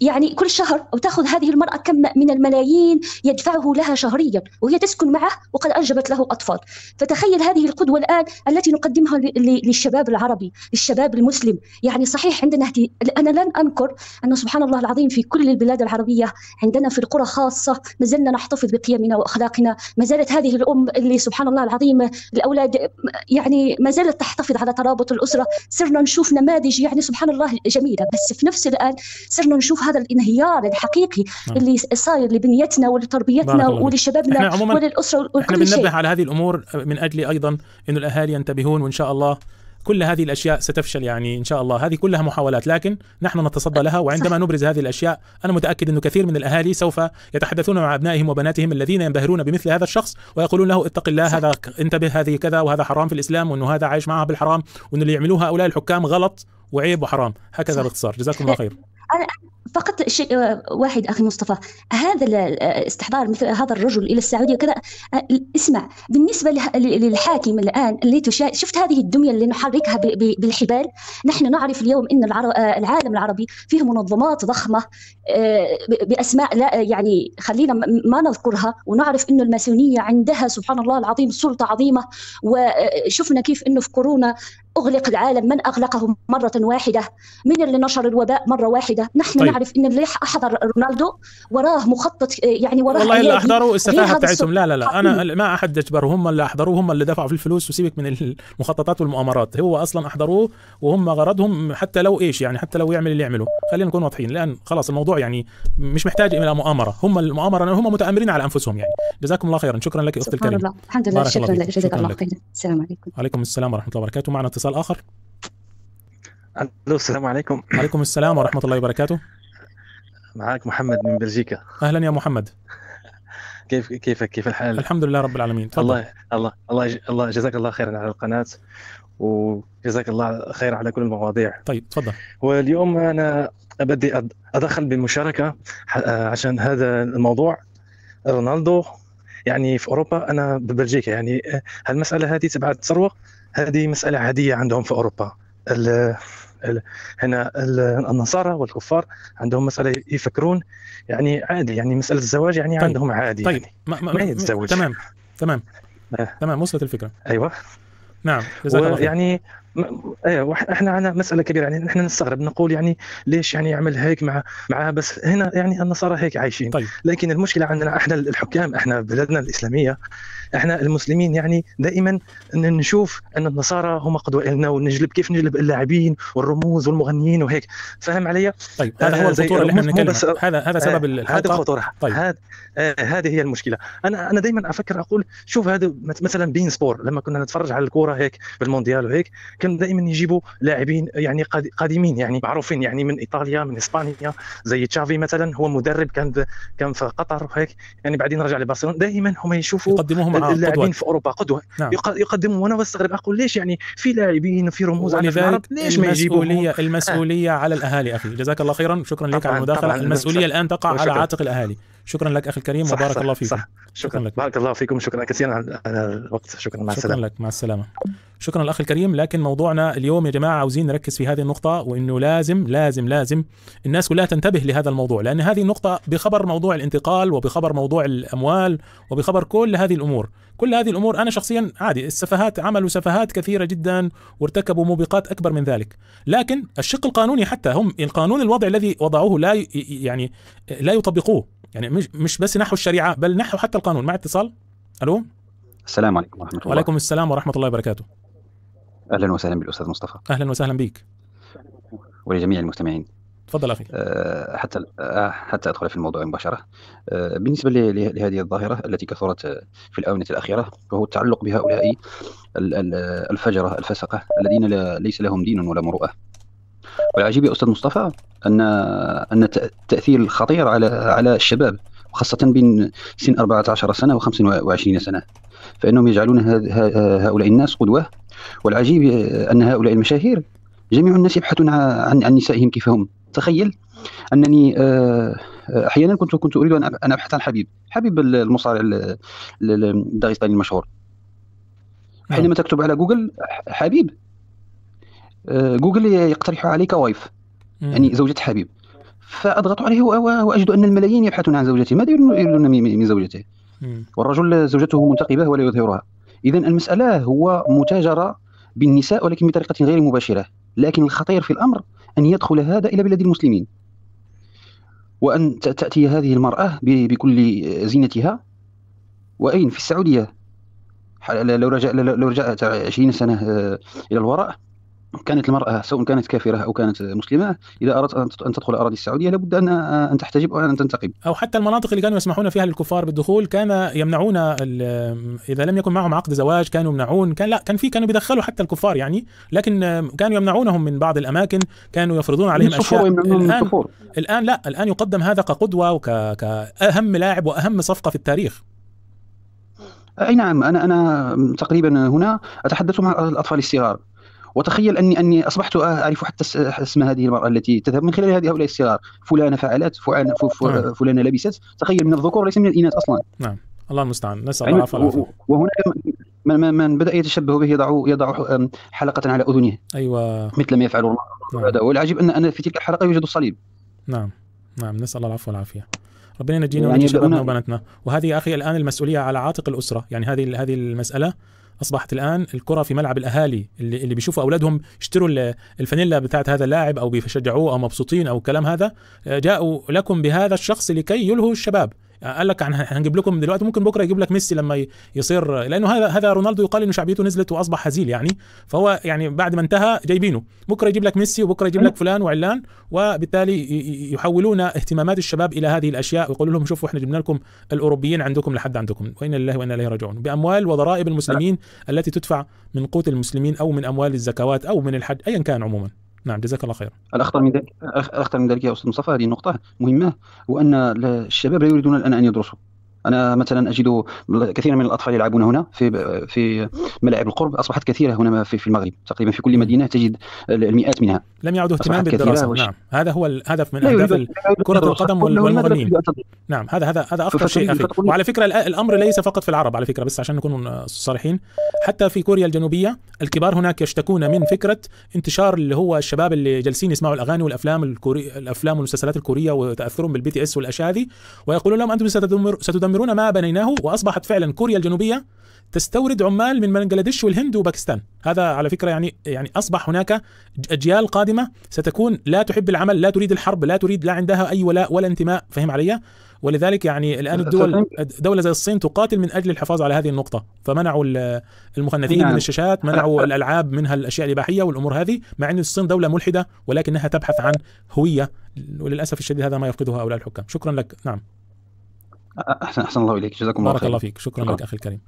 يعني كل شهر أو تأخذ هذه المرأة كم من الملايين يدفعه لها شهريا وهي تسكن معه وقد أنجبت له أطفال فتخيل هذه القدوة الآن التي نقدمها للشباب العربي للشباب المسلم يعني صحيح عندنا أنا لن أنكر أن سبحان الله العظيم في كل البلاد العربية عندنا في القرى خاصة ما زلنا نحتفظ بقيمنا وأخلاقنا ما زالت هذه الأم اللي سبحان الله العظيم الأولاد يعني ما زالت تحتفظ على ترابط الأسرة صرنا نشوف نماذج يعني سبحان الله جميلة بس في نفس الآن صرنا نشوف هذا الانهيار الحقيقي نعم. اللي صاير لبنيتنا ولتربيتنا ولشبابنا وللاسره ولكل احنا بننبه على هذه الامور من اجل ايضا انه الاهالي ينتبهون وان شاء الله كل هذه الاشياء ستفشل يعني ان شاء الله هذه كلها محاولات لكن نحن نتصدى لها وعندما صح. نبرز هذه الاشياء انا متاكد انه كثير من الاهالي سوف يتحدثون مع ابنائهم وبناتهم الذين ينبهرون بمثل هذا الشخص ويقولون له اتق الله هذا انتبه هذه كذا وهذا حرام في الاسلام وانه هذا عايش معها بالحرام وانه اللي يعملوه هؤلاء الحكام غلط وعيب وحرام هكذا باختصار جزاكم الله [LAUGHS] خير فقط شيء آه، واحد اخي مصطفى هذا الاستحضار آه، مثل هذا الرجل الى السعوديه وكذا آه، اسمع بالنسبه للحاكم الان اللي تشا... شفت هذه الدميه اللي نحركها ب... ب... بالحبال نحن نعرف اليوم ان العالم العربي فيه منظمات ضخمه باسماء لا يعني خلينا ما نذكرها ونعرف انه الماسونيه عندها سبحان الله العظيم سلطه عظيمه وشفنا كيف انه في كورونا أغلق العالم من أغلقه مرة واحدة من اللي نشر الوباء مرة واحدة نحن طيب. نعرف أن اللي أحضر رونالدو وراه مخطط يعني وراه والله اللي أحضروا السفاهة بتاعتهم لا لا لا أنا ما أحد أجبره هم اللي أحضروه هم اللي دفعوا في الفلوس وسيبك من المخططات والمؤامرات هو أصلا أحضروه وهم غرضهم حتى لو إيش يعني حتى لو يعمل اللي يعمله خلينا نكون واضحين لأن خلاص الموضوع يعني مش محتاج إلى مؤامرة هم المؤامرة هم متآمرين على أنفسهم يعني جزاكم الله خيرا شكرا لك أختي الكريمة الحمد لله شكرا, شكرا لك جزاك الله خيرا السلام عليكم وعليكم السلام ورحمة الله وبركاته معنا اتصال اتصال اخر الو السلام عليكم وعليكم السلام ورحمه الله وبركاته معك محمد من بلجيكا اهلا يا محمد كيف كيفك كيف الحال الحمد لله رب العالمين تفضل الله الله الله الله جزاك الله خيرا على القناه وجزاك الله خير على كل المواضيع طيب تفضل واليوم انا بدي ادخل بمشاركه آه، عشان هذا الموضوع رونالدو يعني في اوروبا انا ببلجيكا يعني آه، هالمساله هذه تبعت ثروه هذه مساله عاديه عندهم في اوروبا الـ الـ هنا النصارى والكفار عندهم مساله يفكرون يعني عادي يعني مساله الزواج يعني طيب. عندهم عادي طيب يعني ما, ما, ما يتزوج تمام تمام آه. تمام وصلت الفكره ايوه نعم يعني ايوه احنا عندنا مساله كبيره يعني احنا نستغرب نقول يعني ليش يعني يعمل هيك مع مع بس هنا يعني النصارى هيك عايشين طيب. لكن المشكله عندنا احنا الحكام احنا بلدنا الاسلاميه احنا المسلمين يعني دائما نشوف ان النصارى هم قدوه لنا ونجلب كيف نجلب اللاعبين والرموز والمغنيين وهيك فاهم علي؟ طيب آه، هذا هو آه، الخطوره اللي احنا نتكلم هذا هذا آه، سبب الحلقه هذه الخطوره طيب هذه آه هي المشكله انا انا دائما افكر اقول شوف هذا مثلا بين سبور لما كنا نتفرج على الكوره هيك بالمونديال وهيك كان دائما يجيبوا لاعبين يعني قديمين يعني معروفين يعني من ايطاليا من اسبانيا زي تشافي مثلا هو مدرب كان كان في قطر وهيك يعني بعدين رجع لبرشلونه دائما هم يشوفوا يقدموهم آه، اللاعبين في اوروبا قدوه نعم. يقدموا وانا بستغرب اقول ليش يعني في لاعبين في رموز على العرب ليش ما يجيبوا المسؤوليه المسؤوليه آه. على الاهالي اخي جزاك الله خيرا شكرا لك على المداخله المسؤوليه الان تقع على عاتق الاهالي شكرا لك اخي الكريم صح وبارك صح الله فيكم صح شكرا, شكرا لك بارك الله فيكم شكرا كثيرا على الوقت شكرا مع شكرا السلامه شكرا لك مع السلامه شكرا الاخ الكريم لكن موضوعنا اليوم يا جماعه عاوزين نركز في هذه النقطه وانه لازم لازم لازم الناس كلها تنتبه لهذا الموضوع لان هذه النقطه بخبر موضوع الانتقال وبخبر موضوع الاموال وبخبر كل هذه الامور كل هذه الامور انا شخصيا عادي السفهات عملوا سفهات كثيره جدا وارتكبوا موبقات اكبر من ذلك لكن الشق القانوني حتى هم القانون الوضع الذي وضعوه لا يعني لا يطبقوه يعني مش مش بس نحو الشريعه بل نحو حتى القانون مع اتصال الو السلام عليكم ورحمه الله وعليكم السلام ورحمه الله وبركاته اهلا وسهلا بالاستاذ مصطفى اهلا وسهلا بك ولجميع المستمعين تفضل اخي آه، حتى آه، حتى ادخل في الموضوع مباشره آه، بالنسبه لهذه الظاهره التي كثرت في الاونه الاخيره وهو التعلق بهؤلاء الفجره الفسقه الذين ليس لهم دين ولا مروءه والعجيب يا استاذ مصطفى ان ان التاثير الخطير على على الشباب وخاصة بين سن 14 سنة و25 سنة فإنهم يجعلون هؤلاء الناس قدوة والعجيب أن هؤلاء المشاهير جميع الناس يبحثون عن عن نسائهم كيف هم تخيل انني آه، آه، احيانا كنت كنت اريد ان ابحث عن حبيب حبيب المصارع الداغستاني المشهور نعم. حينما تكتب على جوجل حبيب آه، جوجل يقترح عليك وايف يعني زوجة حبيب فاضغط عليه واجد ان الملايين يبحثون عن زوجته ماذا يريدون من زوجته والرجل زوجته منتقبه ولا يظهرها اذا المساله هو متاجره بالنساء ولكن بطريقه غير مباشره لكن الخطير في الامر ان يدخل هذا الى بلاد المسلمين وان تاتي هذه المراه بكل زينتها واين في السعوديه لو رجع لو رجعت 20 سنه آه، الى الوراء كانت المرأة سواء كانت كافرة أو كانت مسلمة إذا أردت أن تدخل أراضي السعودية لابد أن أن تحتجب وأن تنتقب أو حتى المناطق اللي كانوا يسمحون فيها للكفار بالدخول كان يمنعون إذا لم يكن معهم عقد زواج كانوا يمنعون كان لا كان في كانوا بيدخلوا حتى الكفار يعني لكن كانوا يمنعونهم من بعض الأماكن كانوا يفرضون عليهم أشياء الآن, الآن لا الآن يقدم هذا كقدوة وكأهم لاعب وأهم صفقة في التاريخ اي نعم انا انا تقريبا هنا اتحدث مع الاطفال الصغار وتخيل اني اني اصبحت اعرف حتى اسم هذه المراه التي تذهب من خلال هذه هؤلاء السيارات فلانه فعلت فلانه نعم. فلانه لبست تخيل من الذكور وليس من الاناث اصلا نعم الله المستعان نسال الله العافيه وهناك من, من بدا يتشبه به يضع يضع حلقه على اذنه ايوه مثل ما يفعل الله نعم. والعجيب ان في تلك الحلقه يوجد الصليب نعم نعم نسال الله العفو والعافيه ربنا ينجينا يعني وينجي شبابنا وبناتنا وهذه اخي الان المسؤوليه على عاتق الاسره يعني هذه هذه المساله اصبحت الان الكره في ملعب الاهالي اللي, اللي بيشوفوا اولادهم يشتروا الفانيلا بتاعت هذا اللاعب او بيشجعوه او مبسوطين او الكلام هذا آه، جاءوا لكم بهذا الشخص لكي يلهوا الشباب قال لك هنجيب لكم دلوقتي ممكن بكره يجيب لك ميسي لما يصير لانه هذا هذا رونالدو يقال انه شعبيته نزلت واصبح هزيل يعني فهو يعني بعد ما انتهى جايبينه بكره يجيب لك ميسي وبكره يجيب لك فلان وعلان وبالتالي يحولون اهتمامات الشباب الى هذه الاشياء ويقولوا لهم شوفوا احنا جبنا لكم الاوروبيين عندكم لحد عندكم وانا لله وانا اليه راجعون باموال وضرائب المسلمين التي تدفع من قوت المسلمين او من اموال الزكوات او من الحج ايا كان عموما نعم جزاك الله خير الاخطر من ذلك الاخطر من ذلك يا استاذ مصطفى هذه نقطه مهمه هو ان الشباب لا يريدون الان ان يدرسوا انا مثلا اجد كثيرا من الاطفال يلعبون هنا في في ملاعب القرب اصبحت كثيره هنا في, في المغرب تقريبا في كل مدينه تجد المئات منها لم يعدوا اهتمام بالدراسه نعم هذا هو الهدف من اهداف كره القدم والمغربيين نعم هذا هذا هذا اخطر شيء وعلى فكره الامر ليس فقط في العرب على فكره بس عشان نكون صريحين حتى في كوريا الجنوبيه الكبار هناك يشتكون من فكره انتشار اللي هو الشباب اللي جالسين يسمعوا الاغاني والافلام الكوري الافلام والمسلسلات الكوريه وتاثرهم بالبي تي اس والاشياء هذه ويقولون لهم انتم ستدمر ستدمر يستثمرون ما بنيناه واصبحت فعلا كوريا الجنوبيه تستورد عمال من بنغلاديش والهند وباكستان هذا على فكره يعني يعني اصبح هناك اجيال قادمه ستكون لا تحب العمل لا تريد الحرب لا تريد لا عندها اي ولاء ولا انتماء فهم علي ولذلك يعني الان الدول دوله زي الصين تقاتل من اجل الحفاظ على هذه النقطه فمنعوا المخنثين نعم. من الشاشات منعوا أه، أه. الالعاب منها الاشياء الاباحيه والامور هذه مع ان الصين دوله ملحده ولكنها تبحث عن هويه وللاسف الشديد هذا ما يفقده هؤلاء الحكام شكرا لك نعم احسن احسن الله اليك جزاكم الله خير بارك الله فيك شكرا, شكرا لك اخي الكريم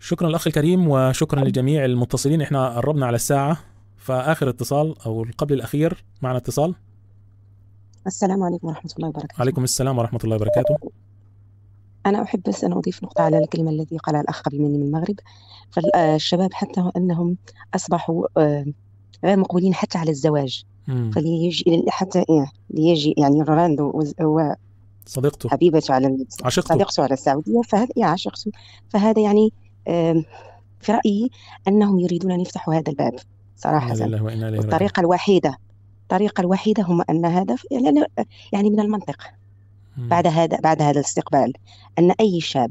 شكرا الاخ الكريم وشكرا لجميع المتصلين احنا قربنا على الساعه فاخر اتصال او قبل الاخير معنا اتصال السلام عليكم ورحمه الله وبركاته وعليكم السلام ورحمه الله وبركاته أنا أحب بس أن أضيف نقطة على الكلمة التي قالها الأخ قبل مني من المغرب فالشباب حتى أنهم أصبحوا آه، غير مقبولين حتى على الزواج فليجي حتى إيه ليجي يعني رونالدو صديقته حبيبته على عشقته صديقته على السعوديه فهذا يا عشقته فهذا يعني في رايي انهم يريدون ان يفتحوا هذا الباب صراحه الطريقه الوحيده الطريقه الوحيده هم ان هذا يعني, يعني من المنطق بعد هذا بعد هذا الاستقبال ان اي شاب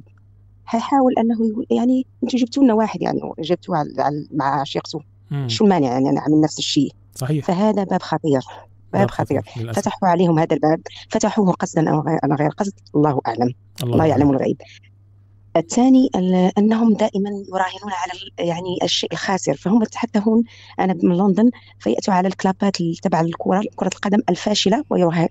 حيحاول انه يعني انتم جبتوا لنا واحد يعني جبتوا مع عشيقته شو المانع يعني انا اعمل نفس الشيء صحيح فهذا باب خطير باب خطير للأسف. فتحوا عليهم هذا الباب فتحوه قصدا او على غير قصد الله اعلم الله, الله يعلم الغيب الثاني انهم دائما يراهنون على يعني الشيء الخاسر فهم يتحدثون انا من لندن فياتوا على الكلابات تبع الكره كره القدم الفاشله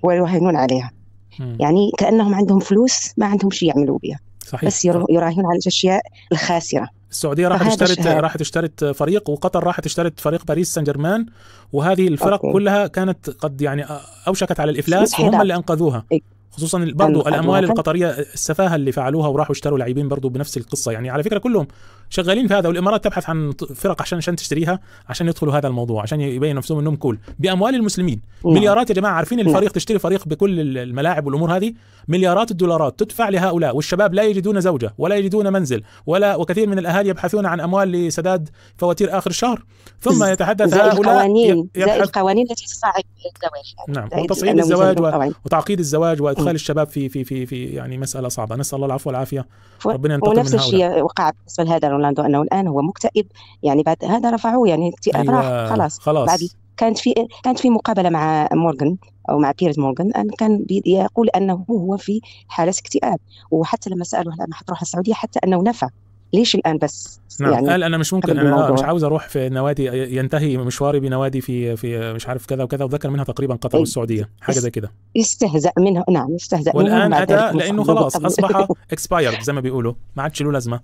ويراهنون عليها مم. يعني كانهم عندهم فلوس ما عندهم شيء يعملوا بها صحيح. بس يراهنون على الاشياء الخاسره السعوديه راحت اشترت راحت اشترت فريق وقطر راحت اشترت فريق باريس سان جيرمان وهذه الفرق أوكي. كلها كانت قد يعني اوشكت على الافلاس وهم اللي انقذوها خصوصا برضو الاموال القطريه السفاهه اللي فعلوها وراحوا اشتروا لاعبين برضو بنفس القصه يعني على فكره كلهم شغالين في هذا والامارات تبحث عن فرق عشان عشان تشتريها عشان يدخلوا هذا الموضوع عشان يبين نفسهم انهم كول باموال المسلمين أوه. مليارات يا جماعه عارفين الفريق أوه. تشتري فريق بكل الملاعب والامور هذه مليارات الدولارات تدفع لهؤلاء والشباب لا يجدون زوجه ولا يجدون منزل ولا وكثير من الاهالي يبحثون عن اموال لسداد فواتير اخر الشهر ثم يتحدث هؤلاء القوانين زي القوانين التي تصعب الزواج نعم وتصعيد الزواج و... وتعقيد الزواج وادخال م. أمم. الشباب في في في في يعني مساله صعبه نسال الله العفو والعافيه ربنا ينتقم من هؤلاء ونفس الشيء وقع بالنسبه لهذا اورلاندو انه الان هو مكتئب يعني بعد هذا رفعوه يعني اكتئاب أيوة. راح خلاص خلاص بعد كانت في كانت في مقابله مع مورغان او مع بيرز مورغان كان يقول انه هو في حاله اكتئاب وحتى لما سالوه لما حتروح السعوديه حتى انه نفى ليش الان بس نعم يعني قال انا مش ممكن انا الموضوع. مش عاوز اروح في نوادي ينتهي مشواري بنوادي في في مش عارف كذا وكذا وذكر منها تقريبا قطر والسعوديه حاجه زي كده يستهزأ منها نعم يستهزأ والان اتى لانه خلاص اصبح اكسبايرد [LAUGHS] زي ما بيقولوا ما عادش له لازمه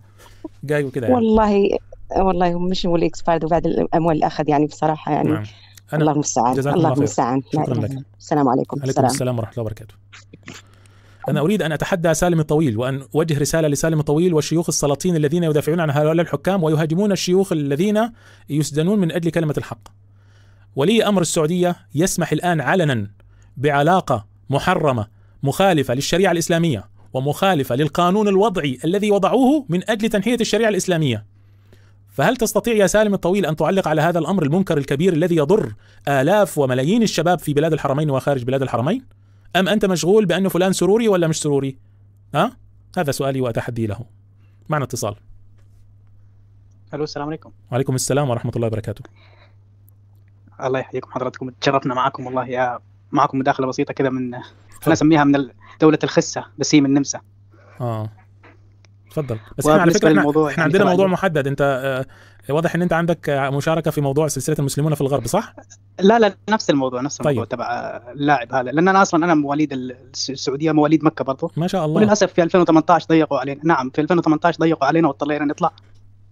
جاي وكده يعني. والله والله مش هو الاكسبايرد وبعد الاموال اللي اخذ يعني بصراحه يعني نعم. أنا الله المستعان الله نعم. المستعان السلام عليكم عليكم السلام, السلام ورحمه الله وبركاته أنا أريد أن أتحدى سالم الطويل وأن أوجه رسالة لسالم الطويل والشيوخ السلاطين الذين يدافعون عن هؤلاء الحكام ويهاجمون الشيوخ الذين يسجنون من أجل كلمة الحق ولي أمر السعودية يسمح الآن علنا بعلاقة محرمة مخالفة للشريعة الإسلامية ومخالفة للقانون الوضعي الذي وضعوه من أجل تنحيه الشريعة الإسلامية فهل تستطيع يا سالم الطويل أن تعلق على هذا الأمر المنكر الكبير الذي يضر آلاف وملايين الشباب في بلاد الحرمين وخارج بلاد الحرمين؟ أم أنت مشغول بأنه فلان سروري ولا مش سروري ها هذا سؤالي وأتحدي له معنا اتصال الو السلام عليكم وعليكم السلام ورحمه الله وبركاته الله يحييكم حضراتكم تشرفنا معكم والله يا معكم مداخله بسيطه كذا من انا اسميها من دوله الخسه بسيم النمسا اه اتفضل بس احنا على فكره احنا, احنا عندنا موضوع محدد انت آه، واضح ان انت عندك آه، مشاركه في موضوع سلسله المسلمون في الغرب صح؟ لا لا نفس الموضوع نفس الموضوع طيب. تبع اللاعب هذا لان انا اصلا انا مواليد السعوديه مواليد مكه برضه ما شاء الله وللاسف في 2018 ضيقوا علينا نعم في 2018 ضيقوا علينا واضطرينا نطلع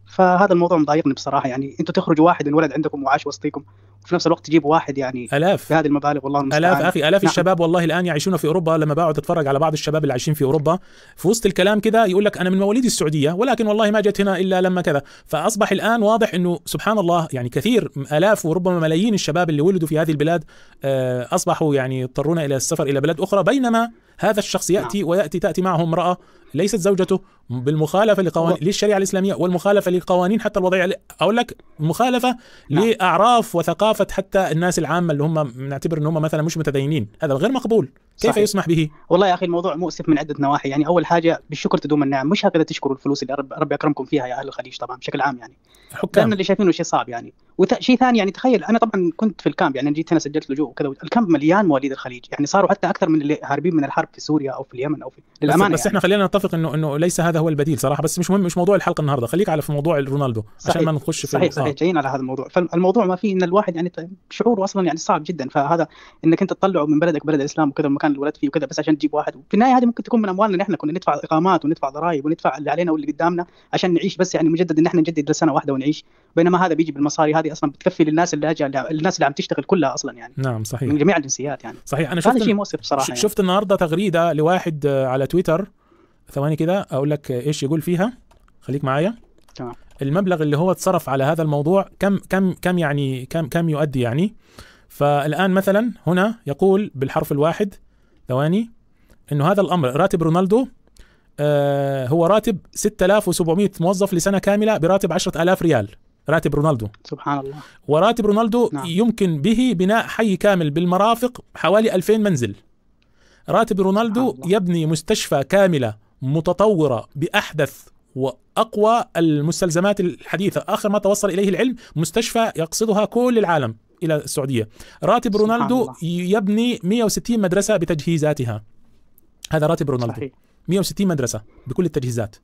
فهذا الموضوع مضايقني بصراحه يعني انتم تخرجوا واحد انولد عندكم وعاش وسطيكم وفي نفس الوقت تجيبوا واحد يعني الاف بهذه المبالغ والله المستعان الاف اخي الاف نعم. الشباب والله الان يعيشون في اوروبا لما بقعد اتفرج على بعض الشباب اللي عايشين في اوروبا في وسط الكلام كذا يقول لك انا من مواليد السعوديه ولكن والله ما جت هنا الا لما كذا فاصبح الان واضح انه سبحان الله يعني كثير الاف وربما ملايين الشباب اللي ولدوا في هذه البلاد آه، اصبحوا يعني يضطرون الى السفر الى بلاد اخرى بينما هذا الشخص ياتي نعم. وياتي تاتي معه امراه ليست زوجته بالمخالفه لقوانين للشريعه الاسلاميه والمخالفه لقوانين حتى الوضعيه اقول لك مخالفه نعم. لاعراف وثقافه حتى الناس العامه اللي هم بنعتبر ان هم مثلا مش متدينين هذا غير مقبول كيف صحيح. يسمح به؟ والله يا اخي الموضوع مؤسف من عده نواحي يعني اول حاجه بالشكر تدوم النعم مش هكذا تشكروا الفلوس اللي رب اكرمكم فيها يا اهل الخليج طبعا بشكل عام يعني حكام لان اللي شايفينه شيء صعب يعني وشيء ثاني يعني تخيل انا طبعا كنت في الكامب يعني جيت هنا سجلت لجوء وكذا الكامب مليان مواليد الخليج يعني صاروا حتى اكثر من اللي هاربين من الحرب في سوريا او في اليمن او في للامانه بس, بس يعني. احنا خلينا اتفق انه انه ليس هذا هو البديل صراحه بس مش مهم مش موضوع الحلقه النهارده خليك على في موضوع رونالدو صحيح. عشان ما نخش في صحيح آه. صحيح جايين على هذا الموضوع فالموضوع ما فيه ان الواحد يعني شعوره اصلا يعني صعب جدا فهذا انك انت تطلعه من بلدك بلد الاسلام وكذا المكان اللي ولدت فيه وكذا بس عشان تجيب واحد وفي النهايه هذه ممكن تكون من اموالنا نحن كنا ندفع اقامات وندفع ضرائب وندفع اللي علينا واللي قدامنا عشان نعيش بس يعني مجدد ان احنا نجدد لسنه واحده ونعيش بينما هذا بيجي بالمصاري هذه اصلا بتكفي للناس اللي أجل الناس اللي عم تشتغل كلها اصلا يعني نعم صحيح من جميع الجنسيات يعني صحيح انا شفت شيء مؤسف صراحه يعني. شفت يعني. النهارده تغريده لواحد آه، على تويتر ثواني كده اقول لك ايش يقول فيها خليك معايا تمام المبلغ اللي هو اتصرف على هذا الموضوع كم كم كم يعني كم كم يؤدي يعني فالان مثلا هنا يقول بالحرف الواحد ثواني انه هذا الامر راتب رونالدو آه هو راتب 6700 موظف لسنه كامله براتب 10000 ريال راتب رونالدو سبحان الله وراتب رونالدو نعم. يمكن به بناء حي كامل بالمرافق حوالي 2000 منزل راتب رونالدو يبني مستشفى كامله متطورة بأحدث وأقوى المستلزمات الحديثة آخر ما توصل إليه العلم مستشفى يقصدها كل العالم إلى السعودية راتب رونالدو يبني 160 مدرسة بتجهيزاتها هذا راتب رونالدو صحيح. 160 مدرسة بكل التجهيزات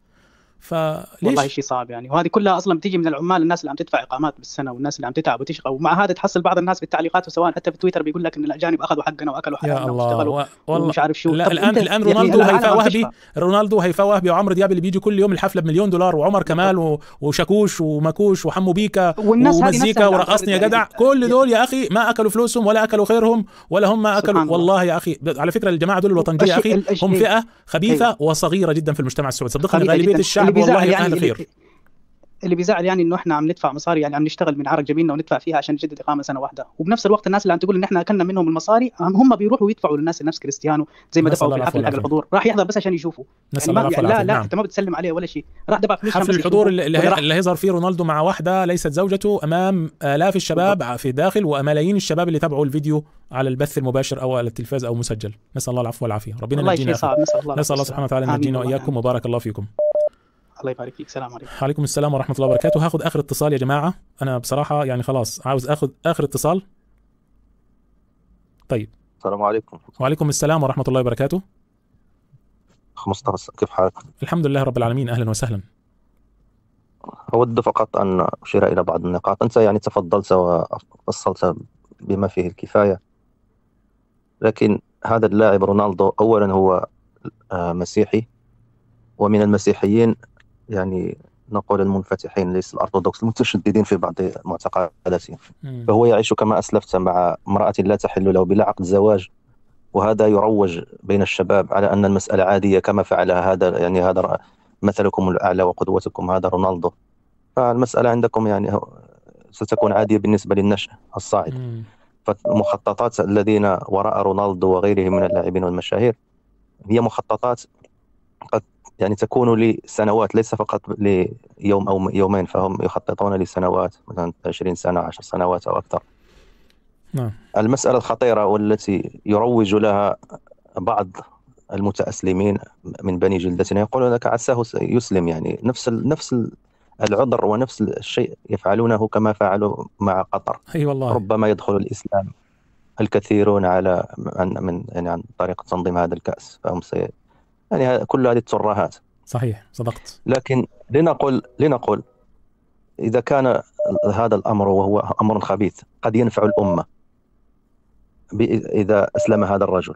فليش والله شيء صعب يعني وهذه كلها اصلا بتيجي من العمال الناس اللي عم تدفع اقامات بالسنه والناس اللي عم تتعب وتشقى ومع هذا تحصل بعض الناس بالتعليقات وسواء حتى في تويتر بيقول لك ان الاجانب اخذوا حقنا واكلوا حقنا واشتغلوا والله مش عارف شو لا الان الان رونالدو هيفاء وهيفاء وهبي رونالدو وهيفاء وهبي وعمرو دياب اللي بيجي كل يوم الحفله بمليون دولار وعمر كمال و... وشاكوش ومكوش وحمو بيكا ومزيكا ورقصني يا جدع كل دول يا اخي ما اكلوا فلوسهم ولا اكلوا خيرهم ولا هم اكلوا والله يا اخي على فكره الجماعه دول الوطنيه يا اخي هم فئه خبيثه أيوة. وصغيره جدا في المجتمع السعودي صدقني غالبيه الشعب بيزعل طيب يعني خير. اللي بيزعل يعني انه احنا عم ندفع مصاري يعني عم نشتغل من عرق جبيننا وندفع فيها عشان نجدد اقامه سنه واحده وبنفس الوقت الناس اللي عم تقول ان احنا اكلنا منهم المصاري هم بيروحوا يدفعوا للناس نفس كريستيانو زي ما دفعوا في الحفل حق الحضور راح يحضر بس عشان يشوفوا يعني ما يعني لا لا نعم. انت ما بتسلم عليه ولا شيء راح دفع فلوس حفل الحضور اللي, اللي هيظهر فيه رونالدو مع واحده ليست زوجته امام الاف الشباب في الداخل وملايين الشباب اللي تابعوا الفيديو على البث المباشر او على التلفاز او مسجل نسال الله العفو والعافيه ربنا ينجينا نسال الله سبحانه وتعالى ينجينا واياكم وبارك الله فيكم الله يبارك فيك سلام عليكم وعليكم السلام ورحمه الله وبركاته هاخد اخر اتصال يا جماعه انا بصراحه يعني خلاص عاوز اخد اخر اتصال طيب السلام عليكم وعليكم السلام ورحمه الله وبركاته اخ مصطفى كيف حالك الحمد لله رب العالمين اهلا وسهلا اود فقط ان اشير الى بعض النقاط انت يعني تفضلت وفصلت بما فيه الكفايه لكن هذا اللاعب رونالدو اولا هو آه، مسيحي ومن المسيحيين يعني نقول المنفتحين ليس الارثوذكس المتشددين في بعض معتقداتهم فهو يعيش كما اسلفت مع امراه لا تحل له بلا عقد زواج وهذا يروج بين الشباب على ان المساله عاديه كما فعل هذا يعني هذا مثلكم الاعلى وقدوتكم هذا رونالدو فالمساله عندكم يعني ستكون عاديه بالنسبه للنشأ الصاعد فالمخططات الذين وراء رونالدو وغيره من اللاعبين والمشاهير هي مخططات قد يعني تكون لسنوات ليس فقط ليوم او يومين فهم يخططون لسنوات مثلا 20 سنه 10 سنوات او اكثر. نعم. المساله الخطيره والتي يروج لها بعض المتاسلمين من بني جلدتنا يقولون لك عساه يسلم يعني نفس نفس العذر ونفس الشيء يفعلونه كما فعلوا مع قطر اي والله ربما يدخل الاسلام الكثيرون على من يعني عن طريق تنظيم هذا الكاس فهم سي يعني كل هذه الترهات صحيح صدقت لكن لنقل لنقل اذا كان هذا الامر وهو امر خبيث قد ينفع الامه اذا اسلم هذا الرجل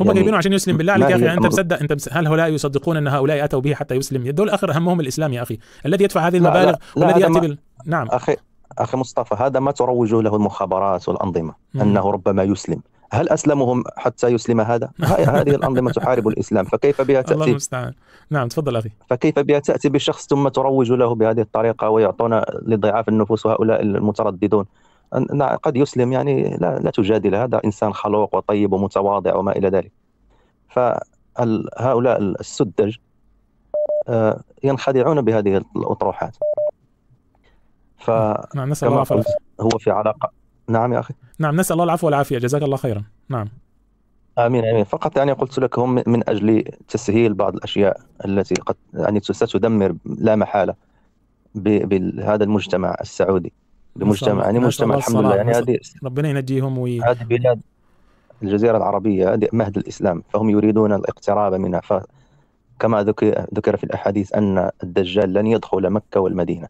هم يعني جايبينه عشان يسلم بالله عليك يا اخي يعني؟ انت مصدق انت هل هؤلاء يصدقون ان هؤلاء اتوا به حتى يسلم دول اخر همهم الاسلام يا اخي الذي يدفع هذه المبالغ والذي ياتي بال... نعم اخي اخي مصطفى هذا ما تروج له المخابرات والانظمه انه ربما يسلم هل اسلمهم حتى يسلم هذا؟ هذه الانظمه تحارب الاسلام فكيف بها [LAUGHS] تاتي الله المستعان نعم تفضل اخي فكيف بها تاتي بشخص ثم تروج له بهذه الطريقه ويعطون لضعاف النفوس هؤلاء المترددون قد يسلم يعني لا, لا تجادل هذا انسان خلوق وطيب ومتواضع وما الى ذلك فهؤلاء السذج آه، ينخدعون بهذه الاطروحات ف نعم نسال الله هو في علاقه نعم يا أخي نعم نسأل الله العفو والعافية جزاك الله خيرا نعم آمين آمين فقط يعني قلت لك هم من أجل تسهيل بعض الأشياء التي قد يعني ستدمر لا محالة بهذا المجتمع السعودي بمجتمع يعني مجتمع الحمد لله يعني هذه ربنا ينجيهم وي هذه بلاد الجزيرة العربية هذه مهد الإسلام فهم يريدون الاقتراب منها ف كما ذكر في الأحاديث أن الدجال لن يدخل مكة والمدينة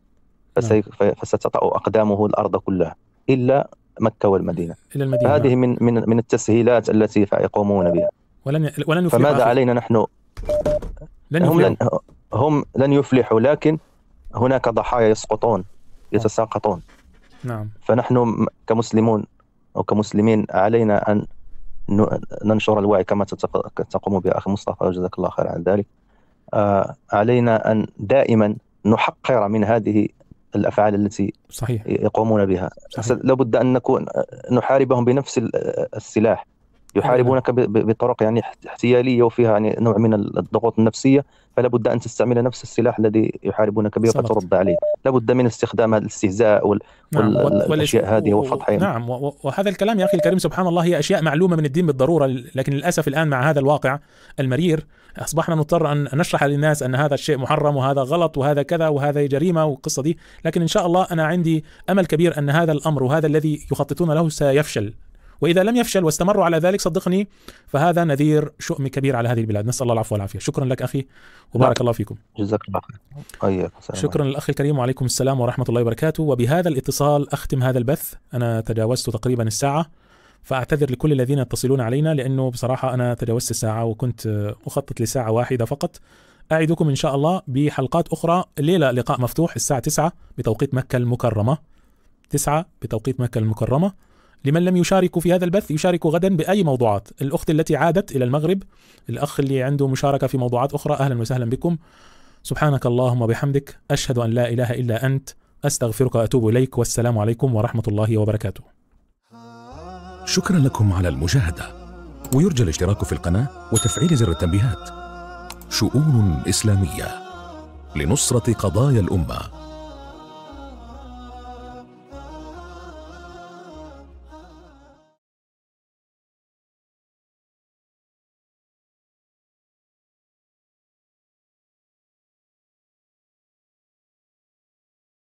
نعم. فستطأ أقدامه الأرض كلها إلا مكه والمدينه الى المدينه هذه من من من التسهيلات التي يقومون بها ولن ولن يفلحوا فماذا علينا نحن لن هم لن هم لن يفلحوا لكن هناك ضحايا يسقطون يتساقطون نعم فنحن كمسلمون او كمسلمين علينا ان ننشر الوعي كما تقوم به اخي مصطفى وجزاك الله خير عن ذلك آه، علينا ان دائما نحقر من هذه الافعال التي صحيح. يقومون بها صحيح. لابد ان نكون نحاربهم بنفس السلاح يحاربونك بطرق يعني احتياليه وفيها يعني نوع من الضغوط النفسيه فلا بد ان تستعمل نفس السلاح الذي يحاربونك به فترد عليه لا بد من استخدام الاستهزاء وال... نعم والاشياء هذه وفضحها نعم وهذا الكلام يا اخي الكريم سبحان الله هي اشياء معلومه من الدين بالضروره لكن للاسف الان مع هذا الواقع المرير اصبحنا نضطر ان نشرح للناس ان هذا الشيء محرم وهذا غلط وهذا كذا وهذا جريمه والقصه دي لكن ان شاء الله انا عندي امل كبير ان هذا الامر وهذا الذي يخططون له سيفشل واذا لم يفشل واستمروا على ذلك صدقني فهذا نذير شؤم كبير على هذه البلاد نسال الله العفو والعافيه شكرا لك اخي وبارك الله فيكم جزاك الله خير طيب، شكرا للاخ الكريم وعليكم السلام ورحمه الله وبركاته وبهذا الاتصال اختم هذا البث انا تجاوزت تقريبا الساعه فاعتذر لكل الذين يتصلون علينا لانه بصراحه انا تجاوزت الساعه وكنت اخطط لساعه واحده فقط اعدكم ان شاء الله بحلقات اخرى الليله لقاء مفتوح الساعه 9 بتوقيت مكه المكرمه 9 بتوقيت مكه المكرمه لمن لم يشاركوا في هذا البث يشاركوا غدا باي موضوعات الاخت التي عادت الى المغرب الاخ اللي عنده مشاركه في موضوعات اخرى اهلا وسهلا بكم سبحانك اللهم وبحمدك اشهد ان لا اله الا انت استغفرك واتوب اليك والسلام عليكم ورحمه الله وبركاته شكرا لكم على المشاهدة ويرجى الاشتراك في القناة وتفعيل زر التنبيهات شؤون إسلامية لنصرة قضايا الأمة